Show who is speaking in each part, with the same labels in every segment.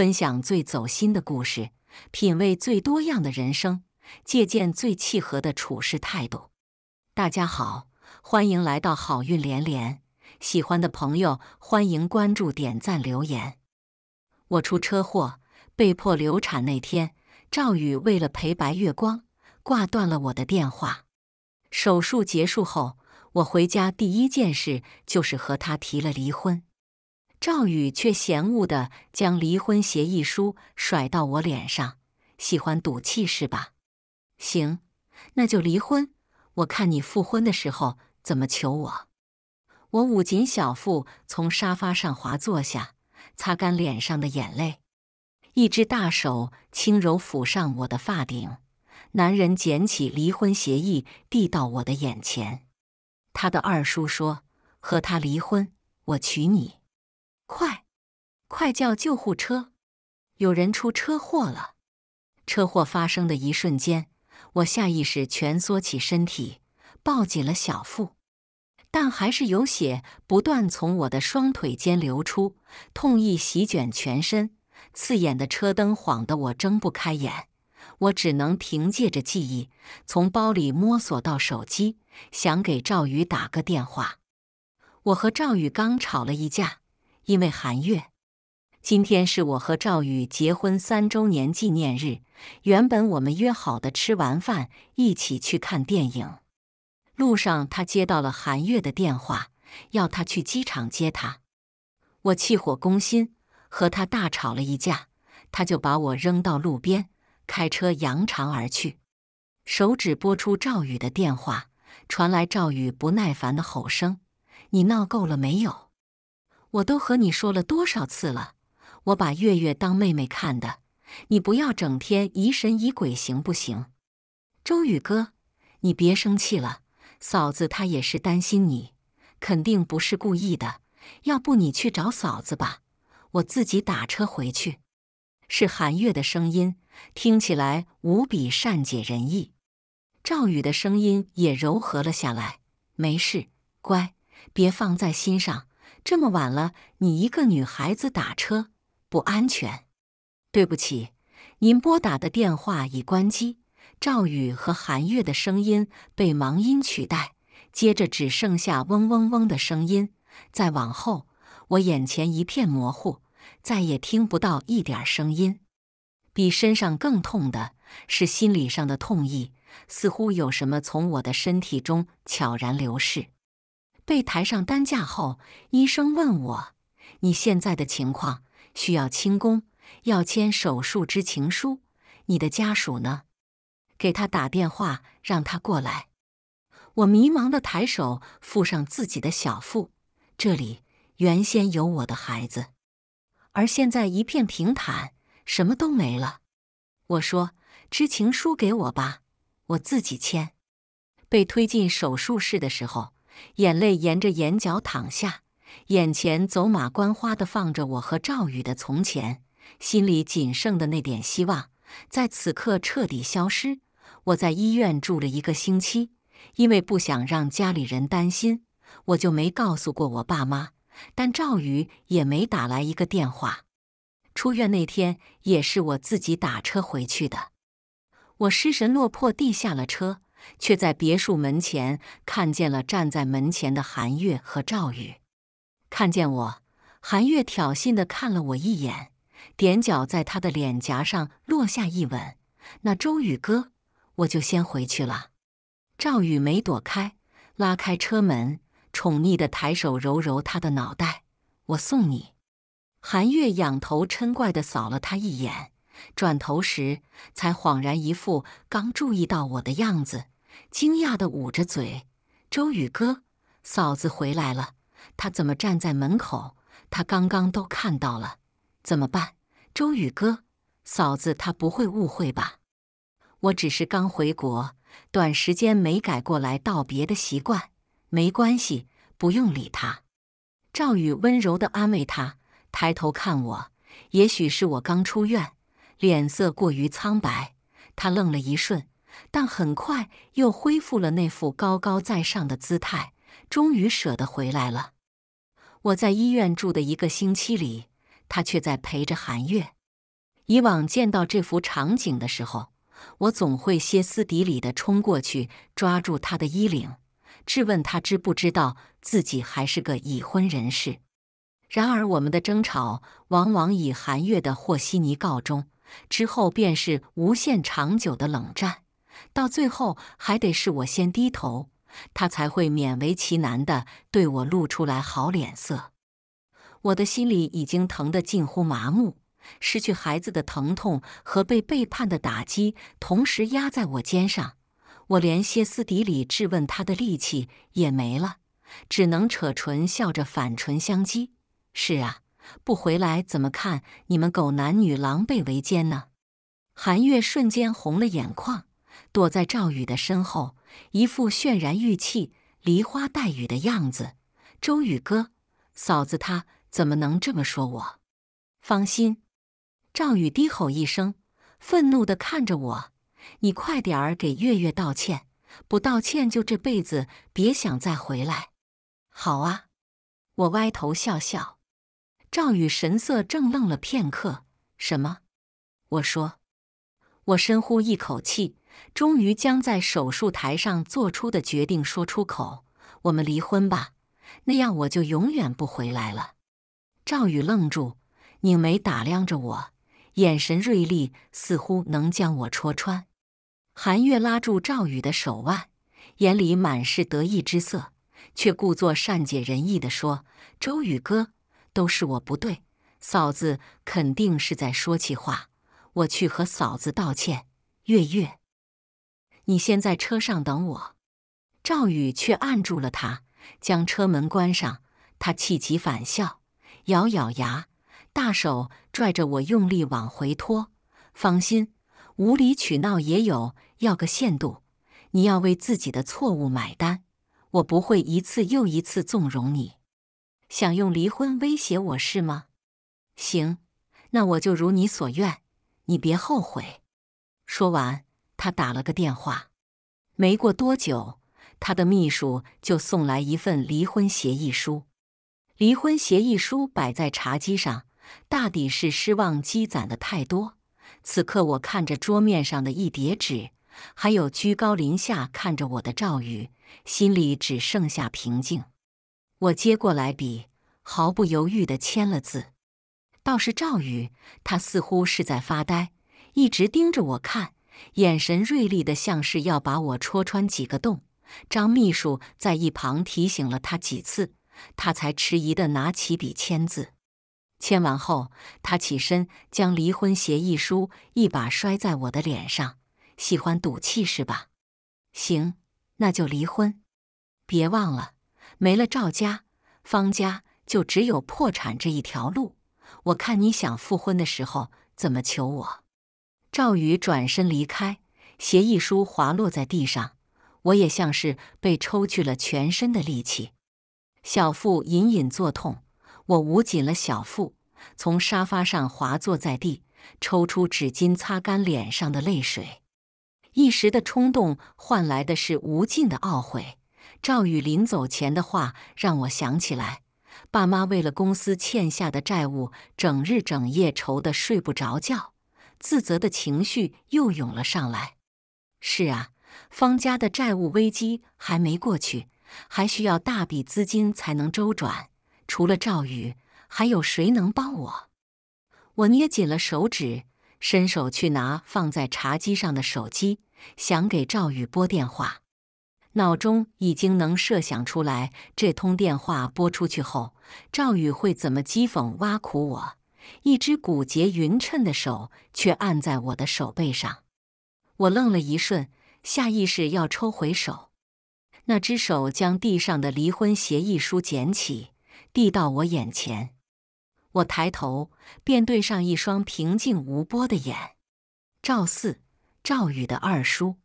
Speaker 1: 分享最走心的故事，品味最多样的人生，借鉴最契合的处事态度。大家好，欢迎来到好运连连。喜欢的朋友，欢迎关注、点赞、留言。我出车祸，被迫流产那天，赵宇为了陪白月光，挂断了我的电话。手术结束后，我回家第一件事就是和他提了离婚。赵宇却嫌恶的将离婚协议书甩到我脸上，喜欢赌气是吧？行，那就离婚。我看你复婚的时候怎么求我。我捂紧小腹，从沙发上滑坐下，擦干脸上的眼泪。一只大手轻柔抚上我的发顶，男人捡起离婚协议，递到我的眼前。他的二叔说：“和他离婚，我娶你。”快，快叫救护车！有人出车祸了。车祸发生的一瞬间，我下意识蜷缩起身体，抱紧了小腹，但还是有血不断从我的双腿间流出。痛意席卷全身，刺眼的车灯晃得我睁不开眼。我只能凭借着记忆，从包里摸索到手机，想给赵宇打个电话。我和赵宇刚吵了一架。因为韩月，今天是我和赵宇结婚三周年纪念日。原本我们约好的吃完饭一起去看电影，路上他接到了韩月的电话，要他去机场接他。我气火攻心，和他大吵了一架，他就把我扔到路边，开车扬长而去。手指拨出赵宇的电话，传来赵宇不耐烦的吼声：“你闹够了没有？”我都和你说了多少次了，我把月月当妹妹看的，你不要整天疑神疑鬼，行不行？周宇哥，你别生气了，嫂子她也是担心你，肯定不是故意的。要不你去找嫂子吧，我自己打车回去。是韩月的声音，听起来无比善解人意。赵宇的声音也柔和了下来，没事，乖，别放在心上。这么晚了，你一个女孩子打车不安全。对不起，您拨打的电话已关机。赵宇和韩月的声音被忙音取代，接着只剩下嗡嗡嗡的声音。再往后，我眼前一片模糊，再也听不到一点声音。比身上更痛的是心理上的痛意，似乎有什么从我的身体中悄然流逝。被抬上担架后，医生问我：“你现在的情况需要清宫，要签手术知情书。你的家属呢？给他打电话，让他过来。”我迷茫的抬手，附上自己的小腹，这里原先有我的孩子，而现在一片平坦，什么都没了。我说：“知情书给我吧，我自己签。”被推进手术室的时候。眼泪沿着眼角淌下，眼前走马观花的放着我和赵宇的从前，心里仅剩的那点希望在此刻彻底消失。我在医院住了一个星期，因为不想让家里人担心，我就没告诉过我爸妈。但赵宇也没打来一个电话。出院那天也是我自己打车回去的。我失神落魄地下了车。却在别墅门前看见了站在门前的韩月和赵宇。看见我，韩月挑衅的看了我一眼，踮脚在他的脸颊上落下一吻。那周宇哥，我就先回去了。赵宇没躲开，拉开车门，宠溺的抬手揉揉他的脑袋。我送你。韩月仰头嗔怪的扫了他一眼。转头时才恍然，一副刚注意到我的样子，惊讶地捂着嘴。周宇哥，嫂子回来了，她怎么站在门口？她刚刚都看到了，怎么办？周宇哥，嫂子她不会误会吧？我只是刚回国，短时间没改过来道别的习惯，没关系，不用理她。赵宇温柔地安慰她，抬头看我，也许是我刚出院。脸色过于苍白，他愣了一瞬，但很快又恢复了那副高高在上的姿态，终于舍得回来了。我在医院住的一个星期里，他却在陪着韩月。以往见到这幅场景的时候，我总会歇斯底里的冲过去，抓住他的衣领，质问他知不知道自己还是个已婚人士。然而，我们的争吵往往以韩月的和稀泥告终。之后便是无限长久的冷战，到最后还得是我先低头，他才会勉为其难的对我露出来好脸色。我的心里已经疼得近乎麻木，失去孩子的疼痛和被背叛的打击同时压在我肩上，我连歇斯底里质问他的力气也没了，只能扯唇笑着反唇相讥：“是啊。”不回来怎么看你们狗男女狼狈为奸呢？韩月瞬间红了眼眶，躲在赵宇的身后，一副泫然欲泣、梨花带雨的样子。周宇哥，嫂子她怎么能这么说我？放心，赵宇低吼一声，愤怒地看着我：“你快点儿给月月道歉，不道歉就这辈子别想再回来。”好啊，我歪头笑笑。赵宇神色怔愣了片刻，什么？我说，我深呼一口气，终于将在手术台上做出的决定说出口：“我们离婚吧，那样我就永远不回来了。”赵宇愣住，拧眉打量着我，眼神锐利，似乎能将我戳穿。韩月拉住赵宇的手腕，眼里满是得意之色，却故作善解人意的说：“周宇哥。”都是我不对，嫂子肯定是在说气话。我去和嫂子道歉。月月，你先在车上等我。赵宇却按住了他，将车门关上。他气急反笑，咬咬牙，大手拽着我，用力往回拖。放心，无理取闹也有要个限度。你要为自己的错误买单，我不会一次又一次纵容你。想用离婚威胁我是吗？行，那我就如你所愿，你别后悔。说完，他打了个电话，没过多久，他的秘书就送来一份离婚协议书。离婚协议书摆在茶几上，大抵是失望积攒的太多。此刻，我看着桌面上的一叠纸，还有居高临下看着我的赵宇，心里只剩下平静。我接过来笔，毫不犹豫地签了字。倒是赵宇，他似乎是在发呆，一直盯着我看，眼神锐利的像是要把我戳穿几个洞。张秘书在一旁提醒了他几次，他才迟疑地拿起笔签字。签完后，他起身将离婚协议书一把摔在我的脸上，喜欢赌气是吧？行，那就离婚。别忘了。没了赵家，方家就只有破产这一条路。我看你想复婚的时候怎么求我？赵宇转身离开，协议书滑落在地上。我也像是被抽去了全身的力气，小腹隐隐作痛，我捂紧了小腹，从沙发上滑坐在地，抽出纸巾擦干脸上的泪水。一时的冲动换来的是无尽的懊悔。赵宇临走前的话让我想起来，爸妈为了公司欠下的债务，整日整夜愁得睡不着觉，自责的情绪又涌了上来。是啊，方家的债务危机还没过去，还需要大笔资金才能周转。除了赵宇，还有谁能帮我？我捏紧了手指，伸手去拿放在茶几上的手机，想给赵宇拨电话。脑中已经能设想出来，这通电话拨出去后，赵宇会怎么讥讽、挖苦我。一只骨节匀称的手却按在我的手背上，我愣了一瞬，下意识要抽回手。那只手将地上的离婚协议书捡起，递到我眼前。我抬头，便对上一双平静无波的眼。赵四，赵宇的二叔。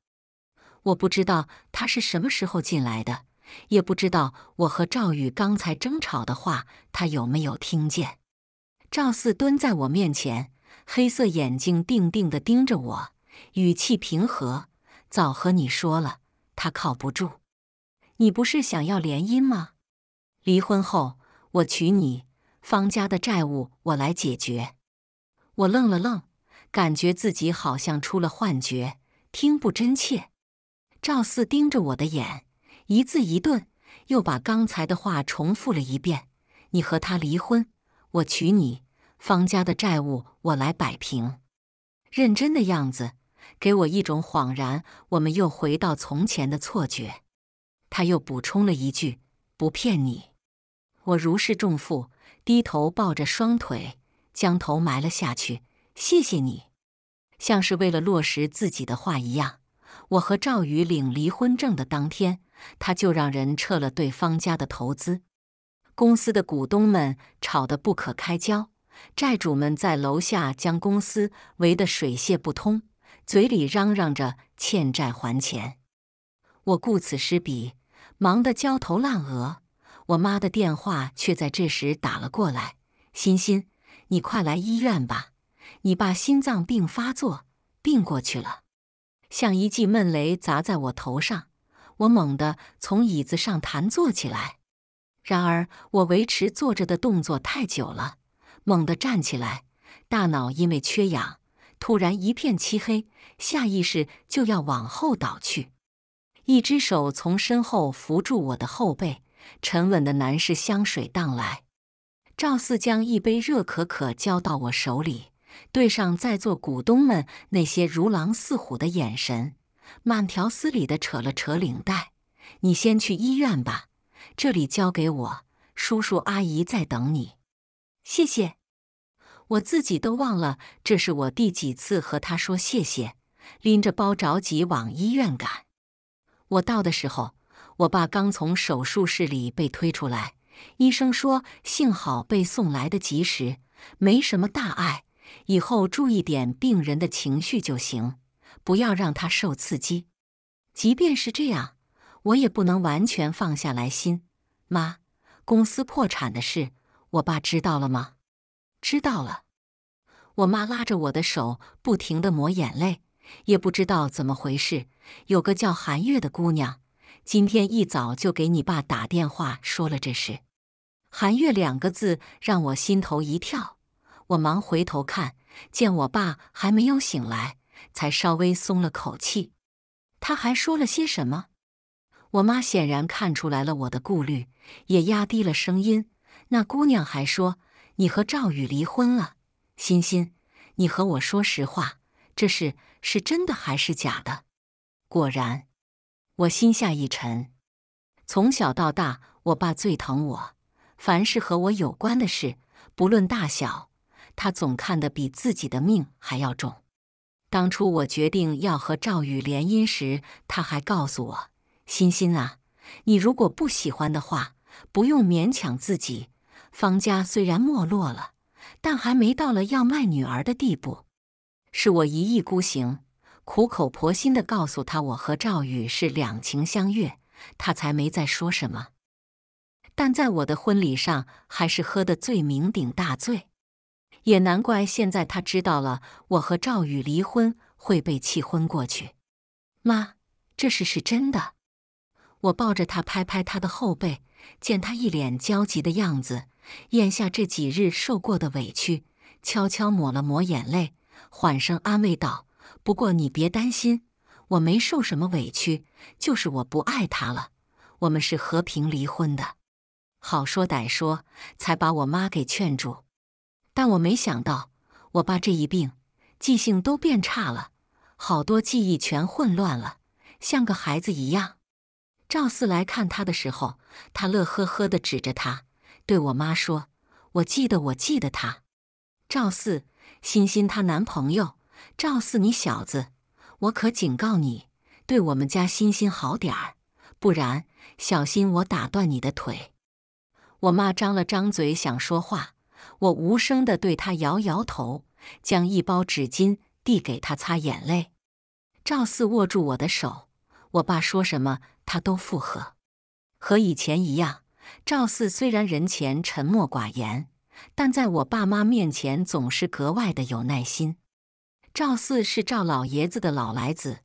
Speaker 1: 我不知道他是什么时候进来的，也不知道我和赵宇刚才争吵的话他有没有听见。赵四蹲在我面前，黑色眼睛定定的盯着我，语气平和：“早和你说了，他靠不住。你不是想要联姻吗？离婚后我娶你，方家的债务我来解决。”我愣了愣，感觉自己好像出了幻觉，听不真切。赵四盯着我的眼，一字一顿，又把刚才的话重复了一遍：“你和他离婚，我娶你，方家的债务我来摆平。”认真的样子给我一种恍然我们又回到从前的错觉。他又补充了一句：“不骗你。”我如释重负，低头抱着双腿，将头埋了下去：“谢谢你。”像是为了落实自己的话一样。我和赵宇领离婚证的当天，他就让人撤了对方家的投资。公司的股东们吵得不可开交，债主们在楼下将公司围得水泄不通，嘴里嚷嚷着欠债还钱。我顾此失彼，忙得焦头烂额。我妈的电话却在这时打了过来：“欣欣，你快来医院吧，你爸心脏病发作，病过去了。”像一记闷雷砸在我头上，我猛地从椅子上弹坐起来。然而，我维持坐着的动作太久了，猛地站起来，大脑因为缺氧，突然一片漆黑，下意识就要往后倒去。一只手从身后扶住我的后背，沉稳的男士香水荡来。赵四将一杯热可可交到我手里。对上在座股东们那些如狼似虎的眼神，慢条斯理地扯了扯领带：“你先去医院吧，这里交给我，叔叔阿姨在等你。”谢谢！我自己都忘了这是我第几次和他说谢谢。拎着包着急往医院赶。我到的时候，我爸刚从手术室里被推出来，医生说幸好被送来的及时，没什么大碍。以后注意点病人的情绪就行，不要让他受刺激。即便是这样，我也不能完全放下来心。妈，公司破产的事，我爸知道了吗？知道了。我妈拉着我的手，不停的抹眼泪。也不知道怎么回事，有个叫韩月的姑娘，今天一早就给你爸打电话说了这事。韩月两个字，让我心头一跳。我忙回头看，见我爸还没有醒来，才稍微松了口气。他还说了些什么？我妈显然看出来了我的顾虑，也压低了声音。那姑娘还说：“你和赵宇离婚了，欣欣，你和我说实话，这事是真的还是假的？”果然，我心下一沉。从小到大，我爸最疼我，凡是和我有关的事，不论大小。他总看得比自己的命还要重。当初我决定要和赵宇联姻时，他还告诉我：“欣欣啊，你如果不喜欢的话，不用勉强自己。方家虽然没落了，但还没到了要卖女儿的地步。”是我一意孤行，苦口婆心地告诉他我和赵宇是两情相悦，他才没再说什么。但在我的婚礼上，还是喝得醉酩酊大醉。也难怪现在他知道了我和赵宇离婚会被气昏过去。妈，这事是真的。我抱着他，拍拍他的后背，见他一脸焦急的样子，咽下这几日受过的委屈，悄悄抹了抹眼泪，缓声安慰道：“不过你别担心，我没受什么委屈，就是我不爱他了。我们是和平离婚的，好说歹说才把我妈给劝住。”但我没想到，我爸这一病，记性都变差了，好多记忆全混乱了，像个孩子一样。赵四来看他的时候，他乐呵呵地指着他，对我妈说：“我记得，我记得他。”赵四，欣欣她男朋友。赵四，你小子，我可警告你，对我们家欣欣好点儿，不然小心我打断你的腿。我妈张了张嘴，想说话。我无声的对他摇摇头，将一包纸巾递给他擦眼泪。赵四握住我的手，我爸说什么他都附和，和以前一样。赵四虽然人前沉默寡言，但在我爸妈面前总是格外的有耐心。赵四是赵老爷子的老来子，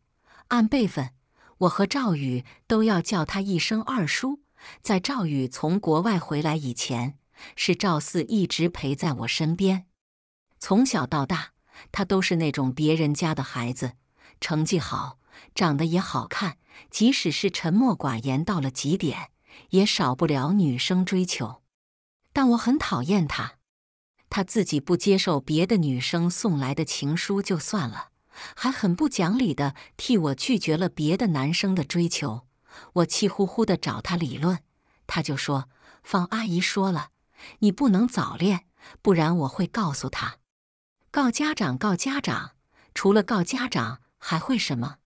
Speaker 1: 按辈分，我和赵宇都要叫他一声二叔。在赵宇从国外回来以前。是赵四一直陪在我身边，从小到大，他都是那种别人家的孩子，成绩好，长得也好看。即使是沉默寡言到了极点，也少不了女生追求。但我很讨厌他，他自己不接受别的女生送来的情书就算了，还很不讲理的替我拒绝了别的男生的追求。我气呼呼的找他理论，他就说：“方阿姨说了。”你不能早恋，不然我会告诉他，告家长，告家长。除了告家长，还会什么？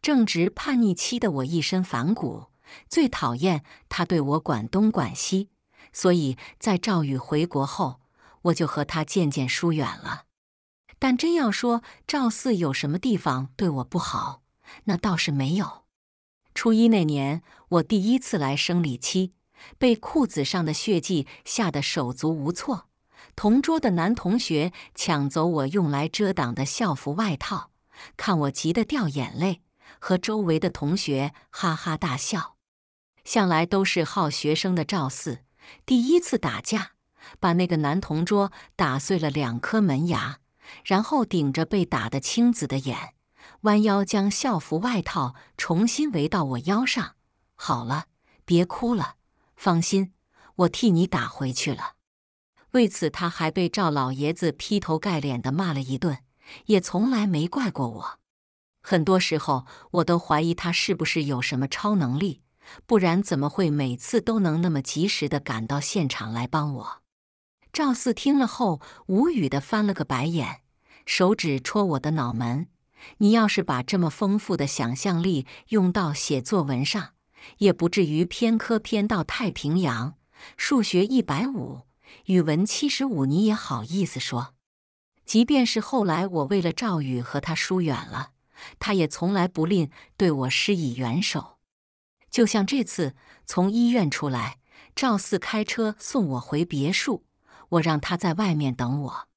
Speaker 1: 正值叛逆期的我，一身反骨，最讨厌他对我管东管西。所以在赵宇回国后，我就和他渐渐疏远了。但真要说赵四有什么地方对我不好，那倒是没有。初一那年，我第一次来生理期。被裤子上的血迹吓得手足无措，同桌的男同学抢走我用来遮挡的校服外套，看我急得掉眼泪，和周围的同学哈哈大笑。向来都是好学生的赵四第一次打架，把那个男同桌打碎了两颗门牙，然后顶着被打的青紫的眼，弯腰将校服外套重新围到我腰上。好了，别哭了。放心，我替你打回去了。为此，他还被赵老爷子劈头盖脸的骂了一顿，也从来没怪过我。很多时候，我都怀疑他是不是有什么超能力，不然怎么会每次都能那么及时的赶到现场来帮我？赵四听了后，无语的翻了个白眼，手指戳我的脑门：“你要是把这么丰富的想象力用到写作文上。”也不至于偏科偏到太平洋。数学一百五，语文七十五，你也好意思说？即便是后来我为了赵宇和他疏远了，他也从来不吝对我施以援手。就像这次从医院出来，赵四开车送我回别墅，我让他在外面等我。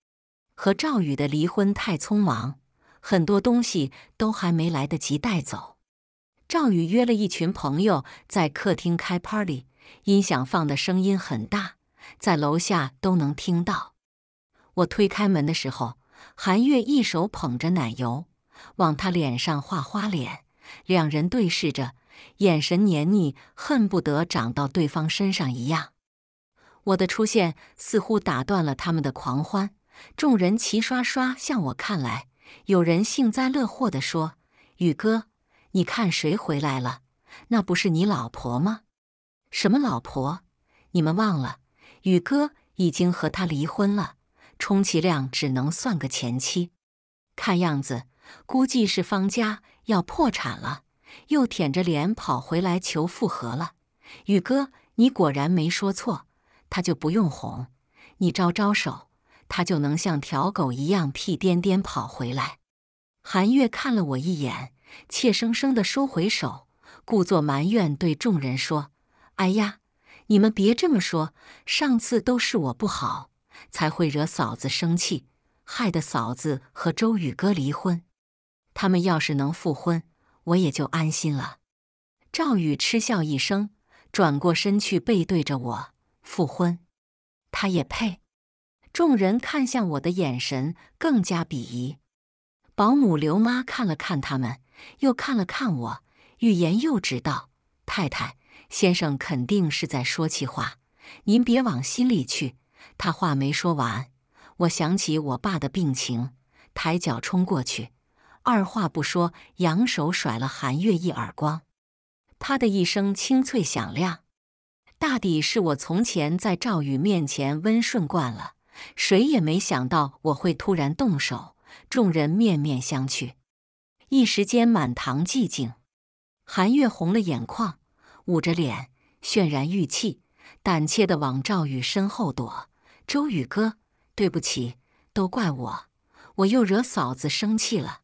Speaker 1: 和赵宇的离婚太匆忙，很多东西都还没来得及带走。赵宇约了一群朋友在客厅开 party，音响放的声音很大，在楼下都能听到。我推开门的时候，韩月一手捧着奶油，往他脸上画花脸，两人对视着，眼神黏腻，恨不得长到对方身上一样。我的出现似乎打断了他们的狂欢，众人齐刷刷向我看来，有人幸灾乐祸地说：“宇哥。”你看谁回来了？那不是你老婆吗？什么老婆？你们忘了，宇哥已经和她离婚了，充其量只能算个前妻。看样子，估计是方家要破产了，又舔着脸跑回来求复合了。宇哥，你果然没说错，他就不用哄，你招招手，他就能像条狗一样屁颠颠跑回来。韩月看了我一眼。怯生生的收回手，故作埋怨对众人说：“哎呀，你们别这么说，上次都是我不好，才会惹嫂子生气，害得嫂子和周宇哥离婚。他们要是能复婚，我也就安心了。”赵宇嗤笑一声，转过身去，背对着我。复婚，他也配？众人看向我的眼神更加鄙夷。保姆刘妈看了看他们。又看了看我，欲言又止道：“太太，先生肯定是在说气话，您别往心里去。”他话没说完，我想起我爸的病情，抬脚冲过去，二话不说，扬手甩了韩月一耳光，“啪”的一声清脆响亮。大抵是我从前在赵宇面前温顺惯了，谁也没想到我会突然动手，众人面面相觑。一时间满堂寂静，韩月红了眼眶，捂着脸，渲然欲泣，胆怯的往赵宇身后躲。周宇哥，对不起，都怪我，我又惹嫂子生气了，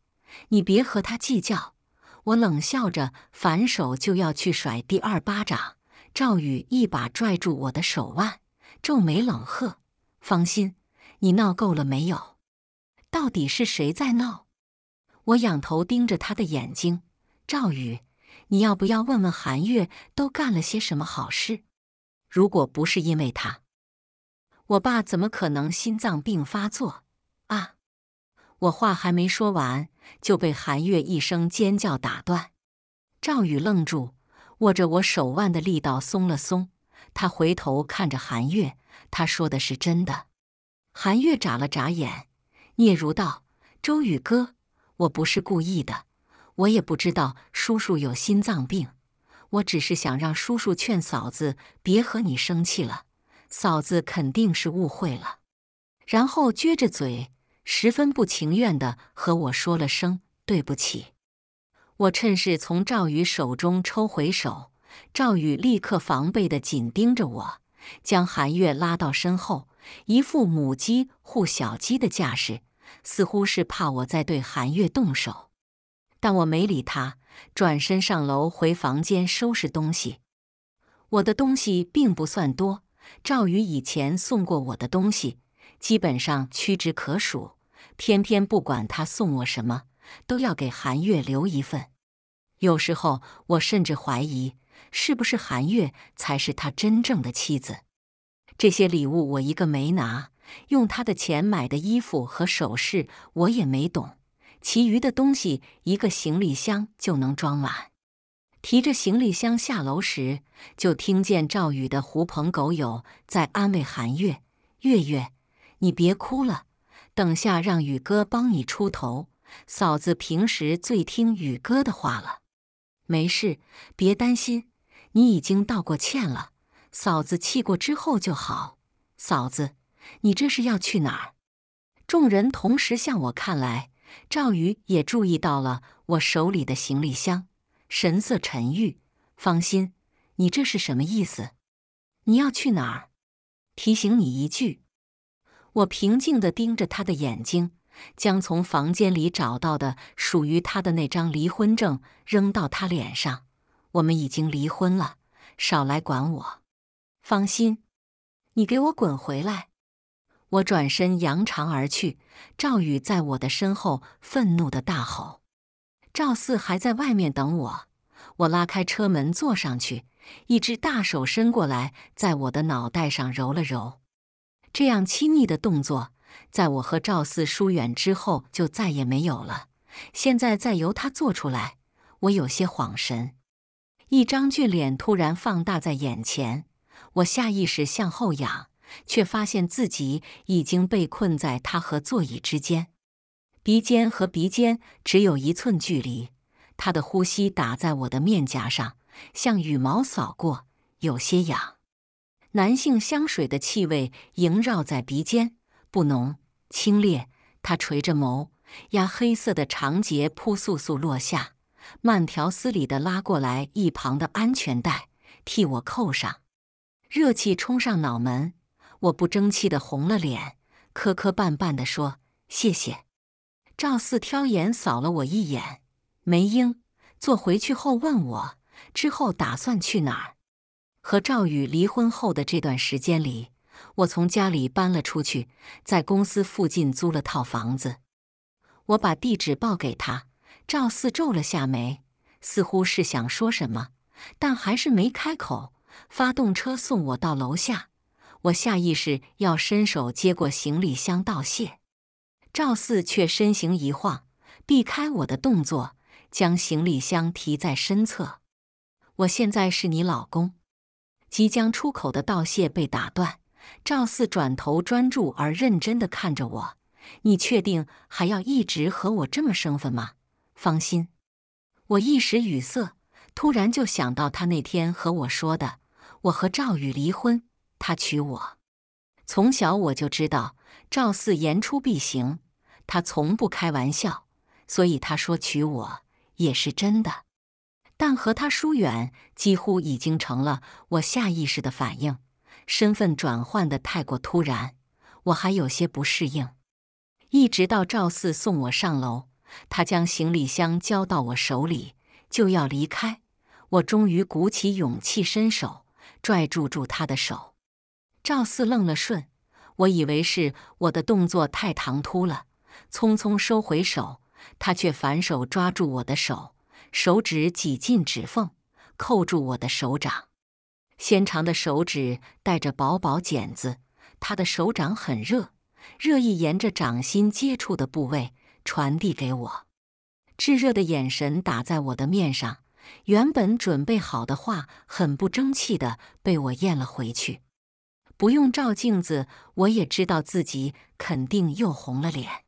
Speaker 1: 你别和他计较。我冷笑着，反手就要去甩第二巴掌。赵宇一把拽住我的手腕，皱眉冷喝：“放心，你闹够了没有？到底是谁在闹？”我仰头盯着他的眼睛，赵宇，你要不要问问韩月都干了些什么好事？如果不是因为他，我爸怎么可能心脏病发作啊？我话还没说完，就被韩月一声尖叫打断。赵宇愣住，握着我手腕的力道松了松。他回头看着韩月，他说的是真的。韩月眨了眨眼，嗫嚅道：“周宇哥。”我不是故意的，我也不知道叔叔有心脏病，我只是想让叔叔劝嫂子别和你生气了，嫂子肯定是误会了。然后撅着嘴，十分不情愿的和我说了声对不起。我趁势从赵宇手中抽回手，赵宇立刻防备的紧盯着我，将韩月拉到身后，一副母鸡护小鸡的架势。似乎是怕我再对韩月动手，但我没理他，转身上楼回房间收拾东西。我的东西并不算多，赵宇以前送过我的东西基本上屈指可数。偏偏不管他送我什么，都要给韩月留一份。有时候我甚至怀疑，是不是韩月才是他真正的妻子？这些礼物我一个没拿。用他的钱买的衣服和首饰，我也没懂。其余的东西，一个行李箱就能装满。提着行李箱下楼时，就听见赵宇的狐朋狗友在安慰韩月：“月月，你别哭了，等下让宇哥帮你出头。嫂子平时最听宇哥的话了，没事，别担心。你已经道过歉了，嫂子气过之后就好。嫂子。”你这是要去哪儿？众人同时向我看来，赵宇也注意到了我手里的行李箱，神色沉郁。方心，你这是什么意思？你要去哪儿？提醒你一句，我平静地盯着他的眼睛，将从房间里找到的属于他的那张离婚证扔到他脸上。我们已经离婚了，少来管我。方心，你给我滚回来！我转身扬长而去，赵宇在我的身后愤怒地大吼：“赵四还在外面等我！”我拉开车门坐上去，一只大手伸过来，在我的脑袋上揉了揉。这样亲昵的动作，在我和赵四疏远之后就再也没有了。现在再由他做出来，我有些恍神。一张俊脸突然放大在眼前，我下意识向后仰。却发现自己已经被困在他和座椅之间，鼻尖和鼻尖只有一寸距离。他的呼吸打在我的面颊上，像羽毛扫过，有些痒。男性香水的气味萦绕在鼻尖，不浓，清冽。他垂着眸，压黑色的长睫扑簌簌落下，慢条斯理地拉过来一旁的安全带，替我扣上。热气冲上脑门。我不争气的红了脸，磕磕绊绊的说：“谢谢。”赵四挑眼扫了我一眼。梅英坐回去后问我：“之后打算去哪儿？”和赵宇离婚后的这段时间里，我从家里搬了出去，在公司附近租了套房子。我把地址报给他，赵四皱了下眉，似乎是想说什么，但还是没开口，发动车送我到楼下。我下意识要伸手接过行李箱道谢，赵四却身形一晃，避开我的动作，将行李箱提在身侧。我现在是你老公，即将出口的道谢被打断。赵四转头专注而认真的看着我：“你确定还要一直和我这么生分吗？”放心，我一时语塞，突然就想到他那天和我说的：“我和赵宇离婚。”他娶我，从小我就知道赵四言出必行，他从不开玩笑，所以他说娶我也是真的。但和他疏远几乎已经成了我下意识的反应，身份转换的太过突然，我还有些不适应。一直到赵四送我上楼，他将行李箱交到我手里，就要离开，我终于鼓起勇气伸手拽住住他的手。赵四愣了瞬，我以为是我的动作太唐突了，匆匆收回手，他却反手抓住我的手，手指挤进指缝，扣住我的手掌。纤长的手指带着薄薄茧子，他的手掌很热，热意沿着掌心接触的部位传递给我，炙热的眼神打在我的面上，原本准备好的话很不争气的被我咽了回去。不用照镜子，我也知道自己肯定又红了脸。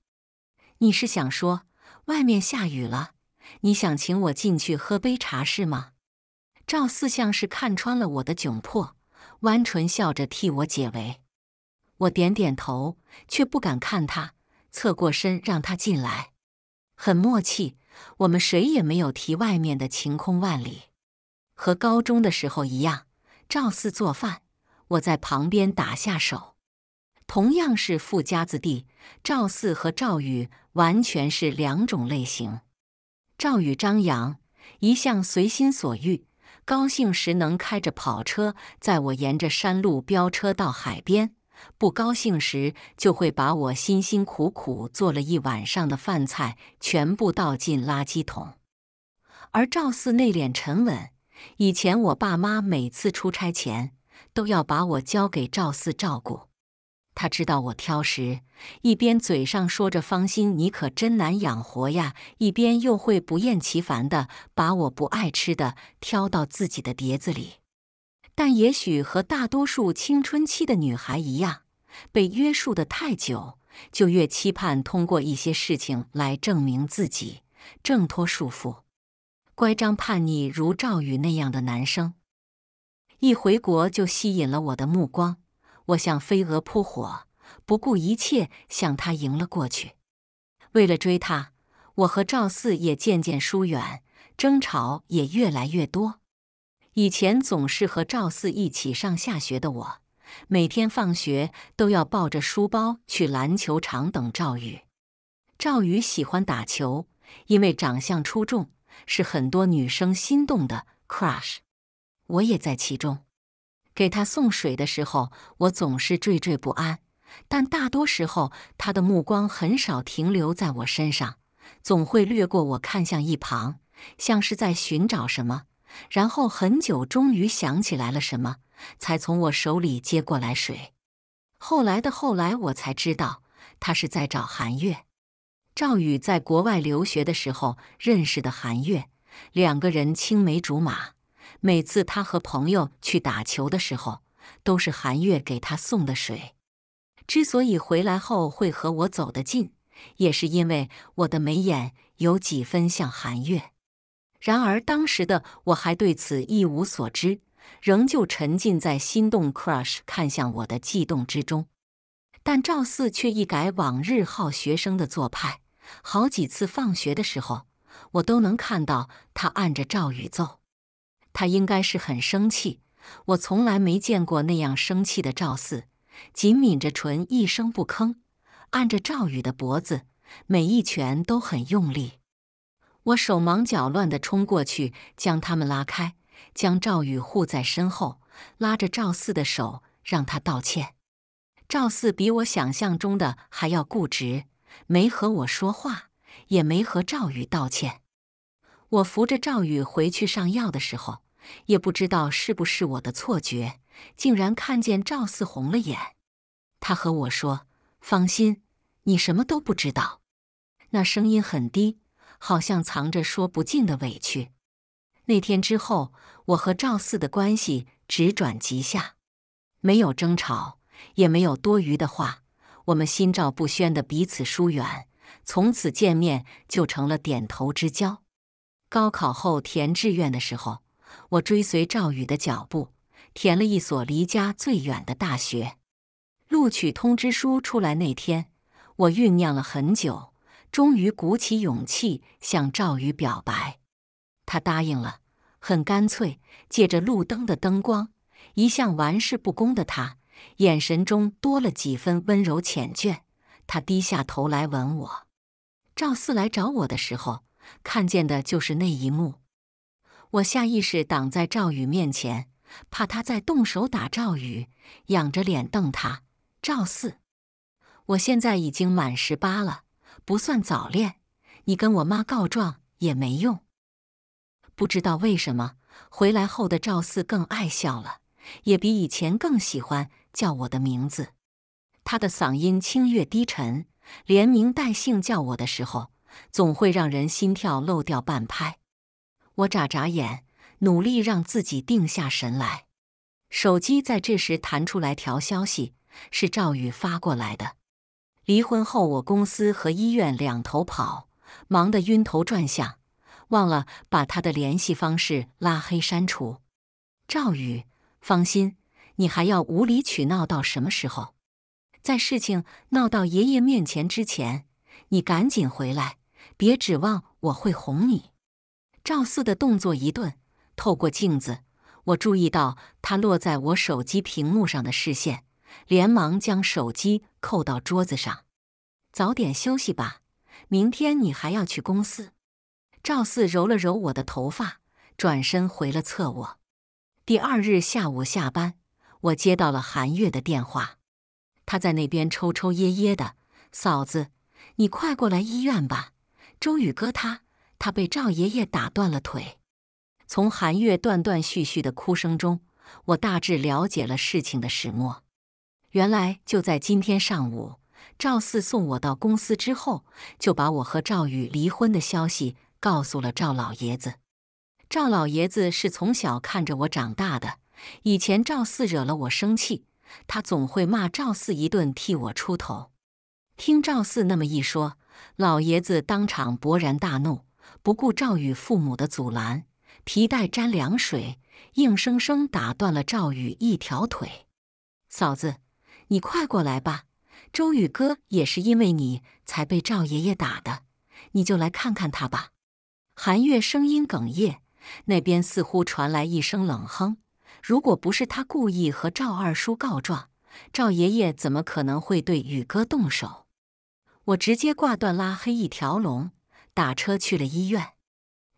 Speaker 1: 你是想说外面下雨了？你想请我进去喝杯茶是吗？赵四像是看穿了我的窘迫，弯唇笑着替我解围。我点点头，却不敢看他，侧过身让他进来。很默契，我们谁也没有提外面的晴空万里，和高中的时候一样。赵四做饭。我在旁边打下手，同样是富家子弟，赵四和赵宇完全是两种类型。赵宇张扬，一向随心所欲，高兴时能开着跑车载我沿着山路飙车到海边；不高兴时就会把我辛辛苦苦做了一晚上的饭菜全部倒进垃圾桶。而赵四内敛沉稳，以前我爸妈每次出差前。都要把我交给赵四照顾。他知道我挑食，一边嘴上说着“芳心，你可真难养活呀”，一边又会不厌其烦的把我不爱吃的挑到自己的碟子里。但也许和大多数青春期的女孩一样，被约束的太久，就越期盼通过一些事情来证明自己，挣脱束缚。乖张叛逆如赵宇那样的男生。一回国就吸引了我的目光，我像飞蛾扑火，不顾一切向他迎了过去。为了追他，我和赵四也渐渐疏远，争吵也越来越多。以前总是和赵四一起上下学的我，每天放学都要抱着书包去篮球场等赵宇。赵宇喜欢打球，因为长相出众，是很多女生心动的 crush。我也在其中，给他送水的时候，我总是惴惴不安。但大多时候，他的目光很少停留在我身上，总会掠过我看向一旁，像是在寻找什么。然后很久，终于想起来了什么，才从我手里接过来水。后来的后来，我才知道，他是在找韩月。赵宇在国外留学的时候认识的韩月，两个人青梅竹马。每次他和朋友去打球的时候，都是韩月给他送的水。之所以回来后会和我走得近，也是因为我的眉眼有几分像韩月。然而当时的我还对此一无所知，仍旧沉浸在心动 crush 看向我的悸动之中。但赵四却一改往日好学生的做派，好几次放学的时候，我都能看到他按着赵宇揍。他应该是很生气，我从来没见过那样生气的赵四，紧抿着唇，一声不吭，按着赵宇的脖子，每一拳都很用力。我手忙脚乱的冲过去，将他们拉开，将赵宇护在身后，拉着赵四的手，让他道歉。赵四比我想象中的还要固执，没和我说话，也没和赵宇道歉。我扶着赵宇回去上药的时候，也不知道是不是我的错觉，竟然看见赵四红了眼。他和我说：“放心，你什么都不知道。”那声音很低，好像藏着说不尽的委屈。那天之后，我和赵四的关系直转急下，没有争吵，也没有多余的话，我们心照不宣的彼此疏远，从此见面就成了点头之交。高考后填志愿的时候，我追随赵宇的脚步，填了一所离家最远的大学。录取通知书出来那天，我酝酿了很久，终于鼓起勇气向赵宇表白。他答应了，很干脆。借着路灯的灯光，一向玩世不恭的他，眼神中多了几分温柔缱绻。他低下头来吻我。赵四来找我的时候。看见的就是那一幕，我下意识挡在赵宇面前，怕他再动手打赵宇，仰着脸瞪他。赵四，我现在已经满十八了，不算早恋。你跟我妈告状也没用。不知道为什么，回来后的赵四更爱笑了，也比以前更喜欢叫我的名字。他的嗓音清越低沉，连名带姓叫我的时候。总会让人心跳漏掉半拍。我眨眨眼，努力让自己定下神来。手机在这时弹出来条消息，是赵宇发过来的。离婚后，我公司和医院两头跑，忙得晕头转向，忘了把他的联系方式拉黑删除。赵宇，放心，你还要无理取闹到什么时候？在事情闹到爷爷面前之前，你赶紧回来。别指望我会哄你。赵四的动作一顿，透过镜子，我注意到他落在我手机屏幕上的视线，连忙将手机扣到桌子上。早点休息吧，明天你还要去公司。赵四揉了揉我的头发，转身回了侧卧。第二日下午下班，我接到了韩月的电话，她在那边抽抽噎噎的：“嫂子，你快过来医院吧。”周宇哥，他他被赵爷爷打断了腿。从韩月断断续续的哭声中，我大致了解了事情的始末。原来就在今天上午，赵四送我到公司之后，就把我和赵宇离婚的消息告诉了赵老爷子。赵老爷子是从小看着我长大的，以前赵四惹了我生气，他总会骂赵四一顿，替我出头。听赵四那么一说，老爷子当场勃然大怒，不顾赵宇父母的阻拦，皮带沾凉水，硬生生打断了赵宇一条腿。嫂子，你快过来吧，周宇哥也是因为你才被赵爷爷打的，你就来看看他吧。韩月声音哽咽，那边似乎传来一声冷哼。如果不是他故意和赵二叔告状，赵爷爷怎么可能会对宇哥动手？我直接挂断，拉黑一条龙，打车去了医院。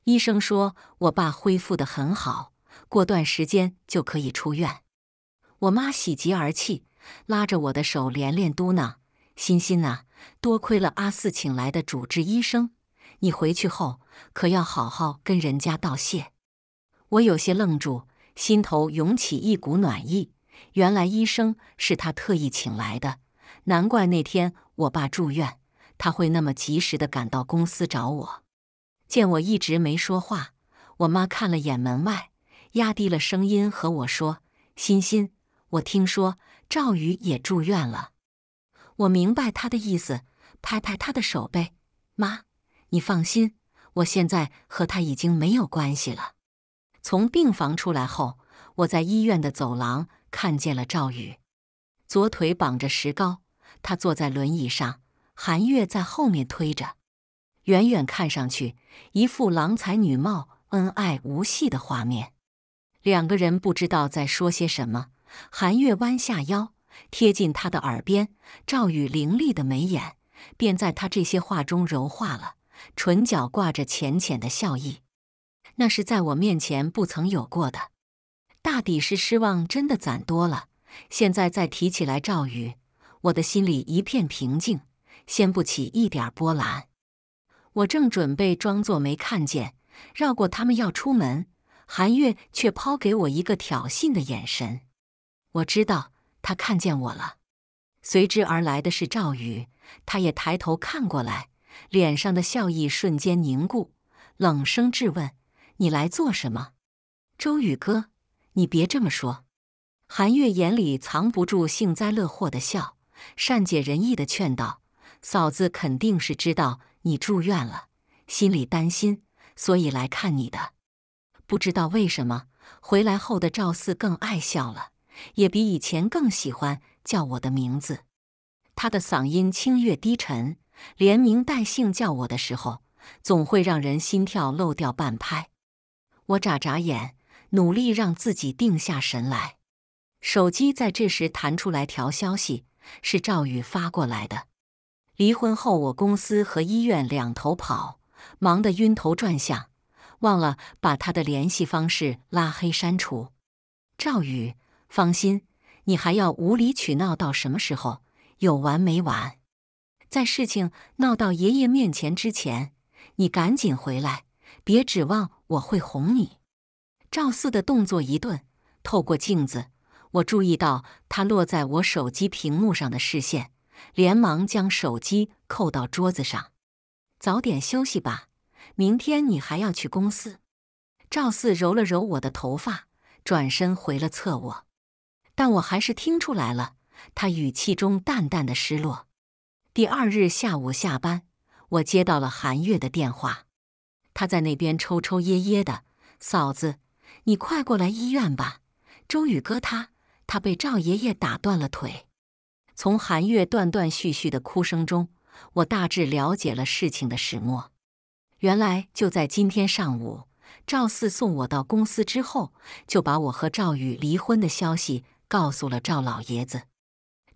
Speaker 1: 医生说我爸恢复的很好，过段时间就可以出院。我妈喜极而泣，拉着我的手连连嘟囔：“欣欣呐，多亏了阿四请来的主治医生，你回去后可要好好跟人家道谢。”我有些愣住，心头涌起一股暖意。原来医生是他特意请来的，难怪那天。我爸住院，他会那么及时的赶到公司找我。见我一直没说话，我妈看了眼门外，压低了声音和我说：“欣欣，我听说赵宇也住院了。”我明白她的意思，拍拍她的手背：“妈，你放心，我现在和他已经没有关系了。”从病房出来后，我在医院的走廊看见了赵宇，左腿绑着石膏。他坐在轮椅上，韩月在后面推着，远远看上去一副郎才女貌、恩爱无戏的画面。两个人不知道在说些什么。韩月弯下腰，贴近他的耳边。赵宇凌厉的眉眼便在他这些话中柔化了，唇角挂着浅浅的笑意。那是在我面前不曾有过的，大抵是失望真的攒多了，现在再提起来，赵宇。我的心里一片平静，掀不起一点波澜。我正准备装作没看见，绕过他们要出门，韩月却抛给我一个挑衅的眼神。我知道他看见我了。随之而来的是赵宇，他也抬头看过来，脸上的笑意瞬间凝固，冷声质问：“你来做什么？”周宇哥，你别这么说。韩月眼里藏不住幸灾乐祸的笑。善解人意的劝道：“嫂子肯定是知道你住院了，心里担心，所以来看你的。”不知道为什么，回来后的赵四更爱笑了，也比以前更喜欢叫我的名字。他的嗓音清越低沉，连名带姓叫我的时候，总会让人心跳漏掉半拍。我眨眨眼，努力让自己定下神来。手机在这时弹出来条消息。是赵宇发过来的。离婚后，我公司和医院两头跑，忙得晕头转向，忘了把他的联系方式拉黑删除。赵宇，放心，你还要无理取闹到什么时候？有完没完？在事情闹到爷爷面前之前，你赶紧回来，别指望我会哄你。赵四的动作一顿，透过镜子。我注意到他落在我手机屏幕上的视线，连忙将手机扣到桌子上。早点休息吧，明天你还要去公司。赵四揉了揉我的头发，转身回了侧卧。但我还是听出来了，他语气中淡淡的失落。第二日下午下班，我接到了韩月的电话，她在那边抽抽噎噎的：“嫂子，你快过来医院吧，周宇哥他……”他被赵爷爷打断了腿。从韩月断断续续的哭声中，我大致了解了事情的始末。原来就在今天上午，赵四送我到公司之后，就把我和赵宇离婚的消息告诉了赵老爷子。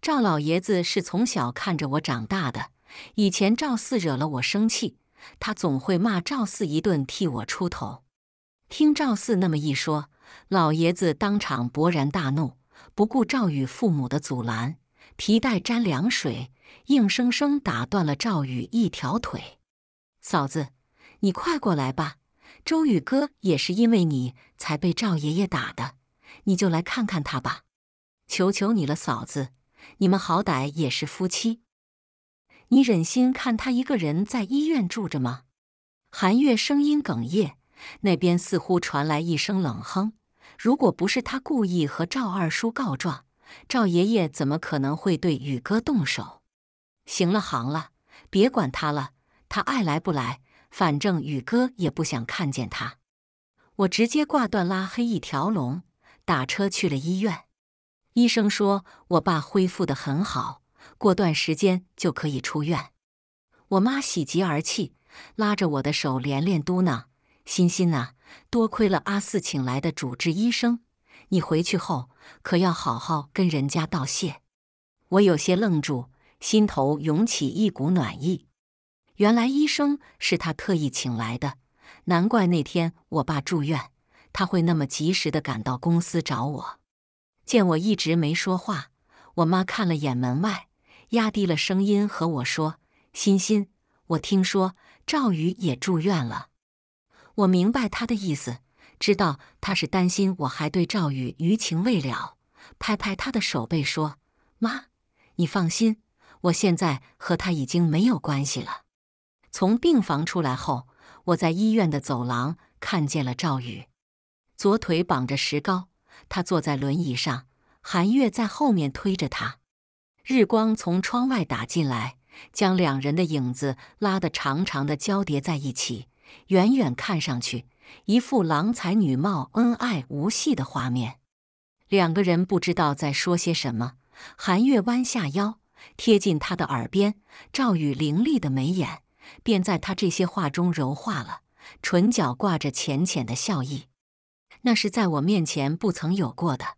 Speaker 1: 赵老爷子是从小看着我长大的，以前赵四惹了我生气，他总会骂赵四一顿，替我出头。听赵四那么一说，老爷子当场勃然大怒。不顾赵宇父母的阻拦，皮带沾凉水，硬生生打断了赵宇一条腿。嫂子，你快过来吧，周宇哥也是因为你才被赵爷爷打的，你就来看看他吧，求求你了，嫂子，你们好歹也是夫妻，你忍心看他一个人在医院住着吗？韩月声音哽咽，那边似乎传来一声冷哼。如果不是他故意和赵二叔告状，赵爷爷怎么可能会对宇哥动手？行了，行了，别管他了，他爱来不来，反正宇哥也不想看见他。我直接挂断，拉黑一条龙，打车去了医院。医生说我爸恢复的很好，过段时间就可以出院。我妈喜极而泣，拉着我的手连连嘟囔：“欣欣啊！”多亏了阿四请来的主治医生，你回去后可要好好跟人家道谢。我有些愣住，心头涌起一股暖意。原来医生是他特意请来的，难怪那天我爸住院，他会那么及时的赶到公司找我。见我一直没说话，我妈看了眼门外，压低了声音和我说：“欣欣，我听说赵宇也住院了。”我明白他的意思，知道他是担心我还对赵宇余情未了，拍拍他的手背说：“妈，你放心，我现在和他已经没有关系了。”从病房出来后，我在医院的走廊看见了赵宇，左腿绑着石膏，他坐在轮椅上，韩月在后面推着他。日光从窗外打进来，将两人的影子拉得长长的，交叠在一起。远远看上去，一副郎才女貌、恩爱无戏的画面。两个人不知道在说些什么。韩月弯下腰，贴近他的耳边。赵宇凌厉的眉眼便在他这些话中柔化了，唇角挂着浅浅的笑意。那是在我面前不曾有过的。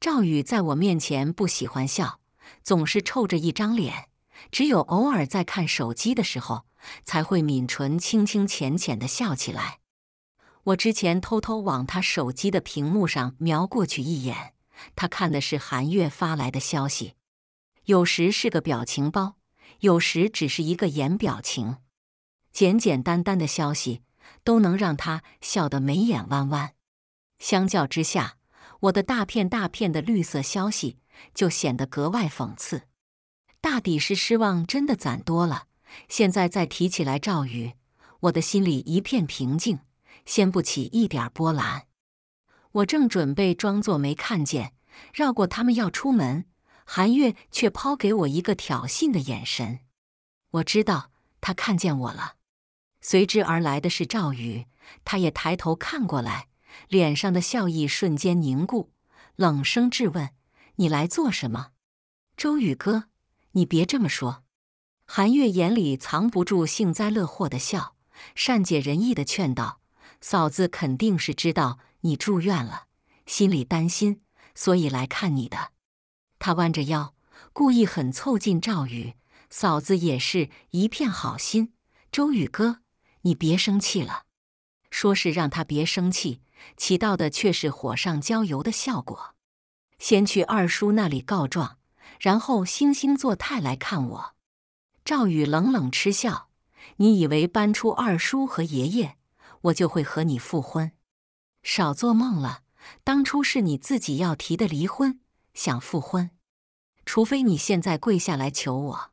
Speaker 1: 赵宇在我面前不喜欢笑，总是臭着一张脸，只有偶尔在看手机的时候。才会抿唇，轻轻浅浅的笑起来。我之前偷偷往他手机的屏幕上瞄过去一眼，他看的是韩月发来的消息，有时是个表情包，有时只是一个眼表情，简简单单的消息都能让他笑得眉眼弯弯。相较之下，我的大片大片的绿色消息就显得格外讽刺。大抵是失望真的攒多了。现在再提起来赵宇，我的心里一片平静，掀不起一点波澜。我正准备装作没看见，绕过他们要出门，韩月却抛给我一个挑衅的眼神。我知道他看见我了。随之而来的是赵宇，他也抬头看过来，脸上的笑意瞬间凝固，冷声质问：“你来做什么？”周宇哥，你别这么说。韩月眼里藏不住幸灾乐祸的笑，善解人意的劝道：“嫂子肯定是知道你住院了，心里担心，所以来看你的。”他弯着腰，故意很凑近赵宇：“嫂子也是一片好心，周宇哥，你别生气了。”说是让他别生气，起到的却是火上浇油的效果。先去二叔那里告状，然后惺惺作态来看我。赵宇冷冷嗤笑：“你以为搬出二叔和爷爷，我就会和你复婚？少做梦了！当初是你自己要提的离婚，想复婚，除非你现在跪下来求我。”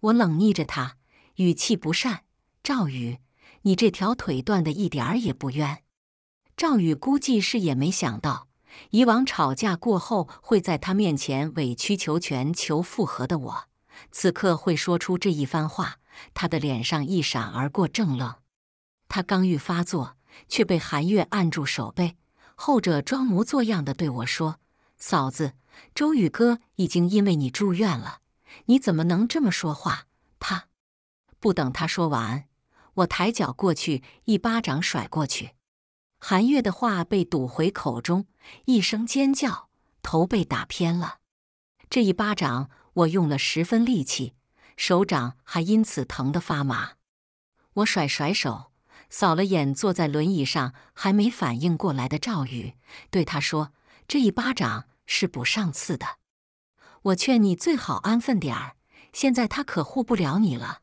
Speaker 1: 我冷睨着他，语气不善：“赵宇，你这条腿断的一点儿也不冤。”赵宇估计是也没想到，以往吵架过后会在他面前委曲求全、求复合的我。此刻会说出这一番话，他的脸上一闪而过，怔愣。他刚欲发作，却被韩月按住手背，后者装模作样地对我说：“嫂子，周宇哥已经因为你住院了，你怎么能这么说话？”他不等他说完，我抬脚过去，一巴掌甩过去。韩月的话被堵回口中，一声尖叫，头被打偏了。这一巴掌。我用了十分力气，手掌还因此疼得发麻。我甩甩手，扫了眼坐在轮椅上还没反应过来的赵宇，对他说：“这一巴掌是补上次的。我劝你最好安分点儿，现在他可护不了你了。”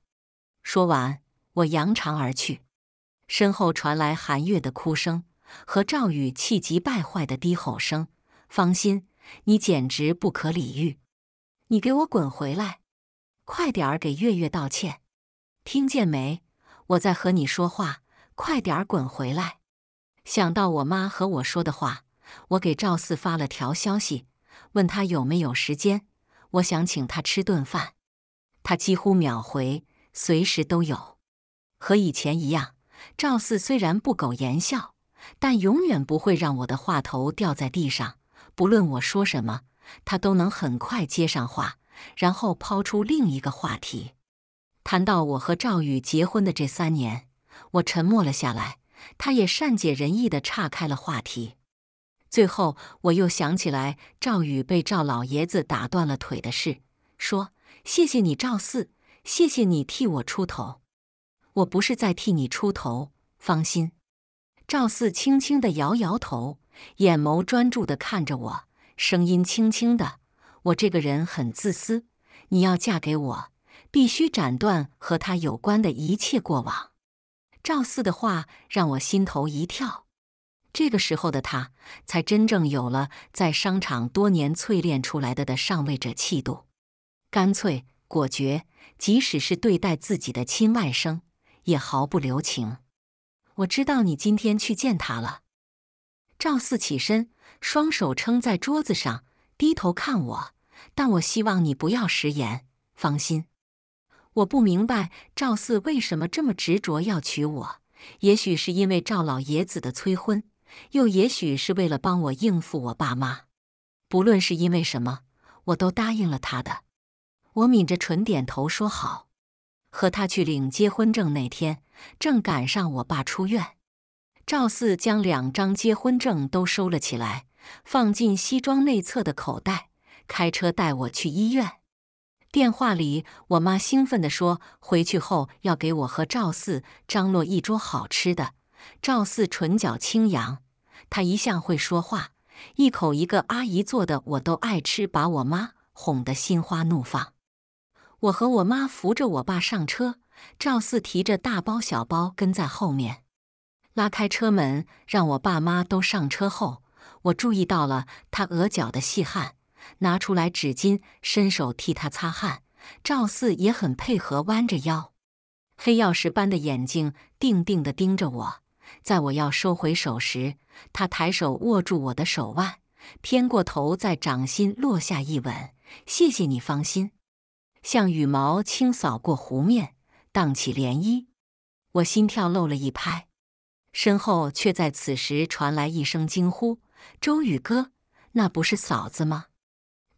Speaker 1: 说完，我扬长而去。身后传来韩月的哭声和赵宇气急败坏的低吼声：“放心，你简直不可理喻。”你给我滚回来，快点儿给月月道歉，听见没？我在和你说话，快点儿滚回来！想到我妈和我说的话，我给赵四发了条消息，问他有没有时间，我想请他吃顿饭。他几乎秒回，随时都有。和以前一样，赵四虽然不苟言笑，但永远不会让我的话头掉在地上，不论我说什么。他都能很快接上话，然后抛出另一个话题。谈到我和赵宇结婚的这三年，我沉默了下来。他也善解人意地岔开了话题。最后，我又想起来赵宇被赵老爷子打断了腿的事，说：“谢谢你，赵四，谢谢你替我出头。我不是在替你出头，放心。”赵四轻轻地摇摇头，眼眸专注地看着我。声音轻轻的，我这个人很自私。你要嫁给我，必须斩断和他有关的一切过往。赵四的话让我心头一跳。这个时候的他，才真正有了在商场多年淬炼出来的的上位者气度，干脆果决，即使是对待自己的亲外甥，也毫不留情。我知道你今天去见他了。赵四起身。双手撑在桌子上，低头看我。但我希望你不要食言，放心。我不明白赵四为什么这么执着要娶我，也许是因为赵老爷子的催婚，又也许是为了帮我应付我爸妈。不论是因为什么，我都答应了他的。我抿着唇点头说好。和他去领结婚证那天，正赶上我爸出院。赵四将两张结婚证都收了起来。放进西装内侧的口袋，开车带我去医院。电话里，我妈兴奋地说：“回去后要给我和赵四张罗一桌好吃的。”赵四唇角轻扬，他一向会说话，一口一个阿姨做的，我都爱吃，把我妈哄得心花怒放。我和我妈扶着我爸上车，赵四提着大包小包跟在后面，拉开车门，让我爸妈都上车后。我注意到了他额角的细汗，拿出来纸巾，伸手替他擦汗。赵四也很配合，弯着腰，黑曜石般的眼睛定定地盯着我。在我要收回手时，他抬手握住我的手腕，偏过头，在掌心落下一吻。谢谢你，放心。像羽毛轻扫过湖面，荡起涟漪。我心跳漏了一拍，身后却在此时传来一声惊呼。周宇哥，那不是嫂子吗？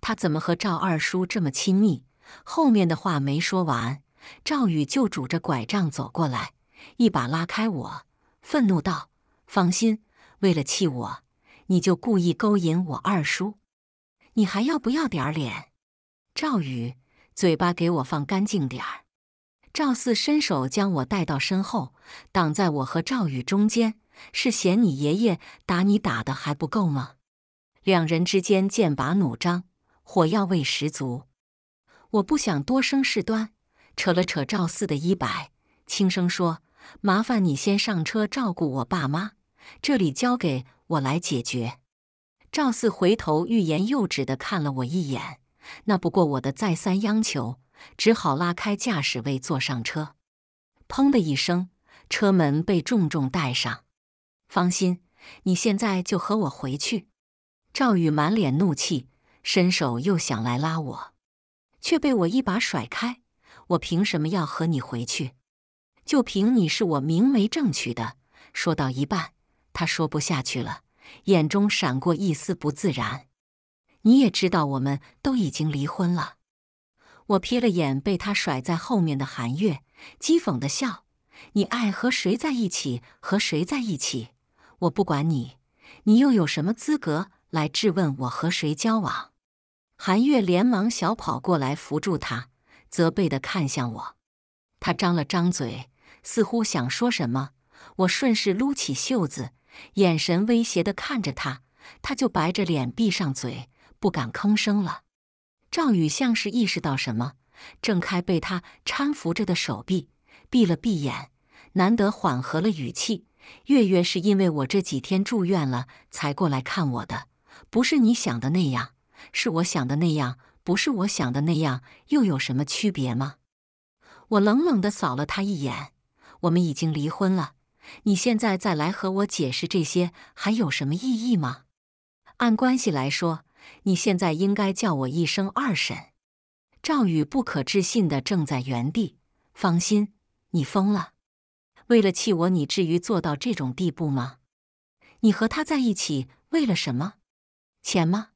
Speaker 1: 他怎么和赵二叔这么亲密？后面的话没说完，赵宇就拄着拐杖走过来，一把拉开我，愤怒道：“放心，为了气我，你就故意勾引我二叔，你还要不要点脸？”赵宇，嘴巴给我放干净点赵四伸手将我带到身后，挡在我和赵宇中间。是嫌你爷爷打你打的还不够吗？两人之间剑拔弩张，火药味十足。我不想多生事端，扯了扯赵四的衣摆，轻声说：“麻烦你先上车照顾我爸妈，这里交给我来解决。”赵四回头欲言又止的看了我一眼，那不过我的再三央求，只好拉开驾驶位坐上车。砰的一声，车门被重重带上。放心，你现在就和我回去。赵宇满脸怒气，伸手又想来拉我，却被我一把甩开。我凭什么要和你回去？就凭你是我明媒正娶的。说到一半，他说不下去了，眼中闪过一丝不自然。你也知道，我们都已经离婚了。我瞥了眼被他甩在后面的韩月，讥讽的笑：“你爱和谁在一起，和谁在一起。”我不管你，你又有什么资格来质问我和谁交往？韩月连忙小跑过来扶住他，责备的看向我。他张了张嘴，似乎想说什么。我顺势撸起袖子，眼神威胁的看着他，他就白着脸闭上嘴，不敢吭声了。赵宇像是意识到什么，挣开被他搀扶着的手臂，闭了闭眼，难得缓和了语气。月月是因为我这几天住院了才过来看我的，不是你想的那样，是我想的那样，不是我想的那样，又有什么区别吗？我冷冷地扫了他一眼。我们已经离婚了，你现在再来和我解释这些还有什么意义吗？按关系来说，你现在应该叫我一声二婶。赵宇不可置信地站在原地。放心，你疯了。为了气我，你至于做到这种地步吗？你和他在一起为了什么？钱吗？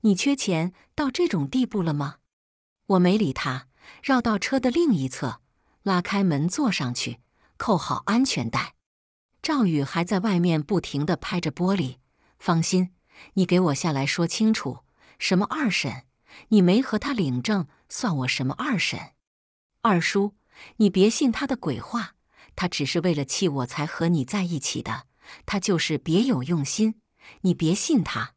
Speaker 1: 你缺钱到这种地步了吗？我没理他，绕到车的另一侧，拉开门坐上去，扣好安全带。赵宇还在外面不停地拍着玻璃。放心，你给我下来说清楚，什么二婶？你没和他领证，算我什么二婶？二叔，你别信他的鬼话。他只是为了气我才和你在一起的，他就是别有用心，你别信他。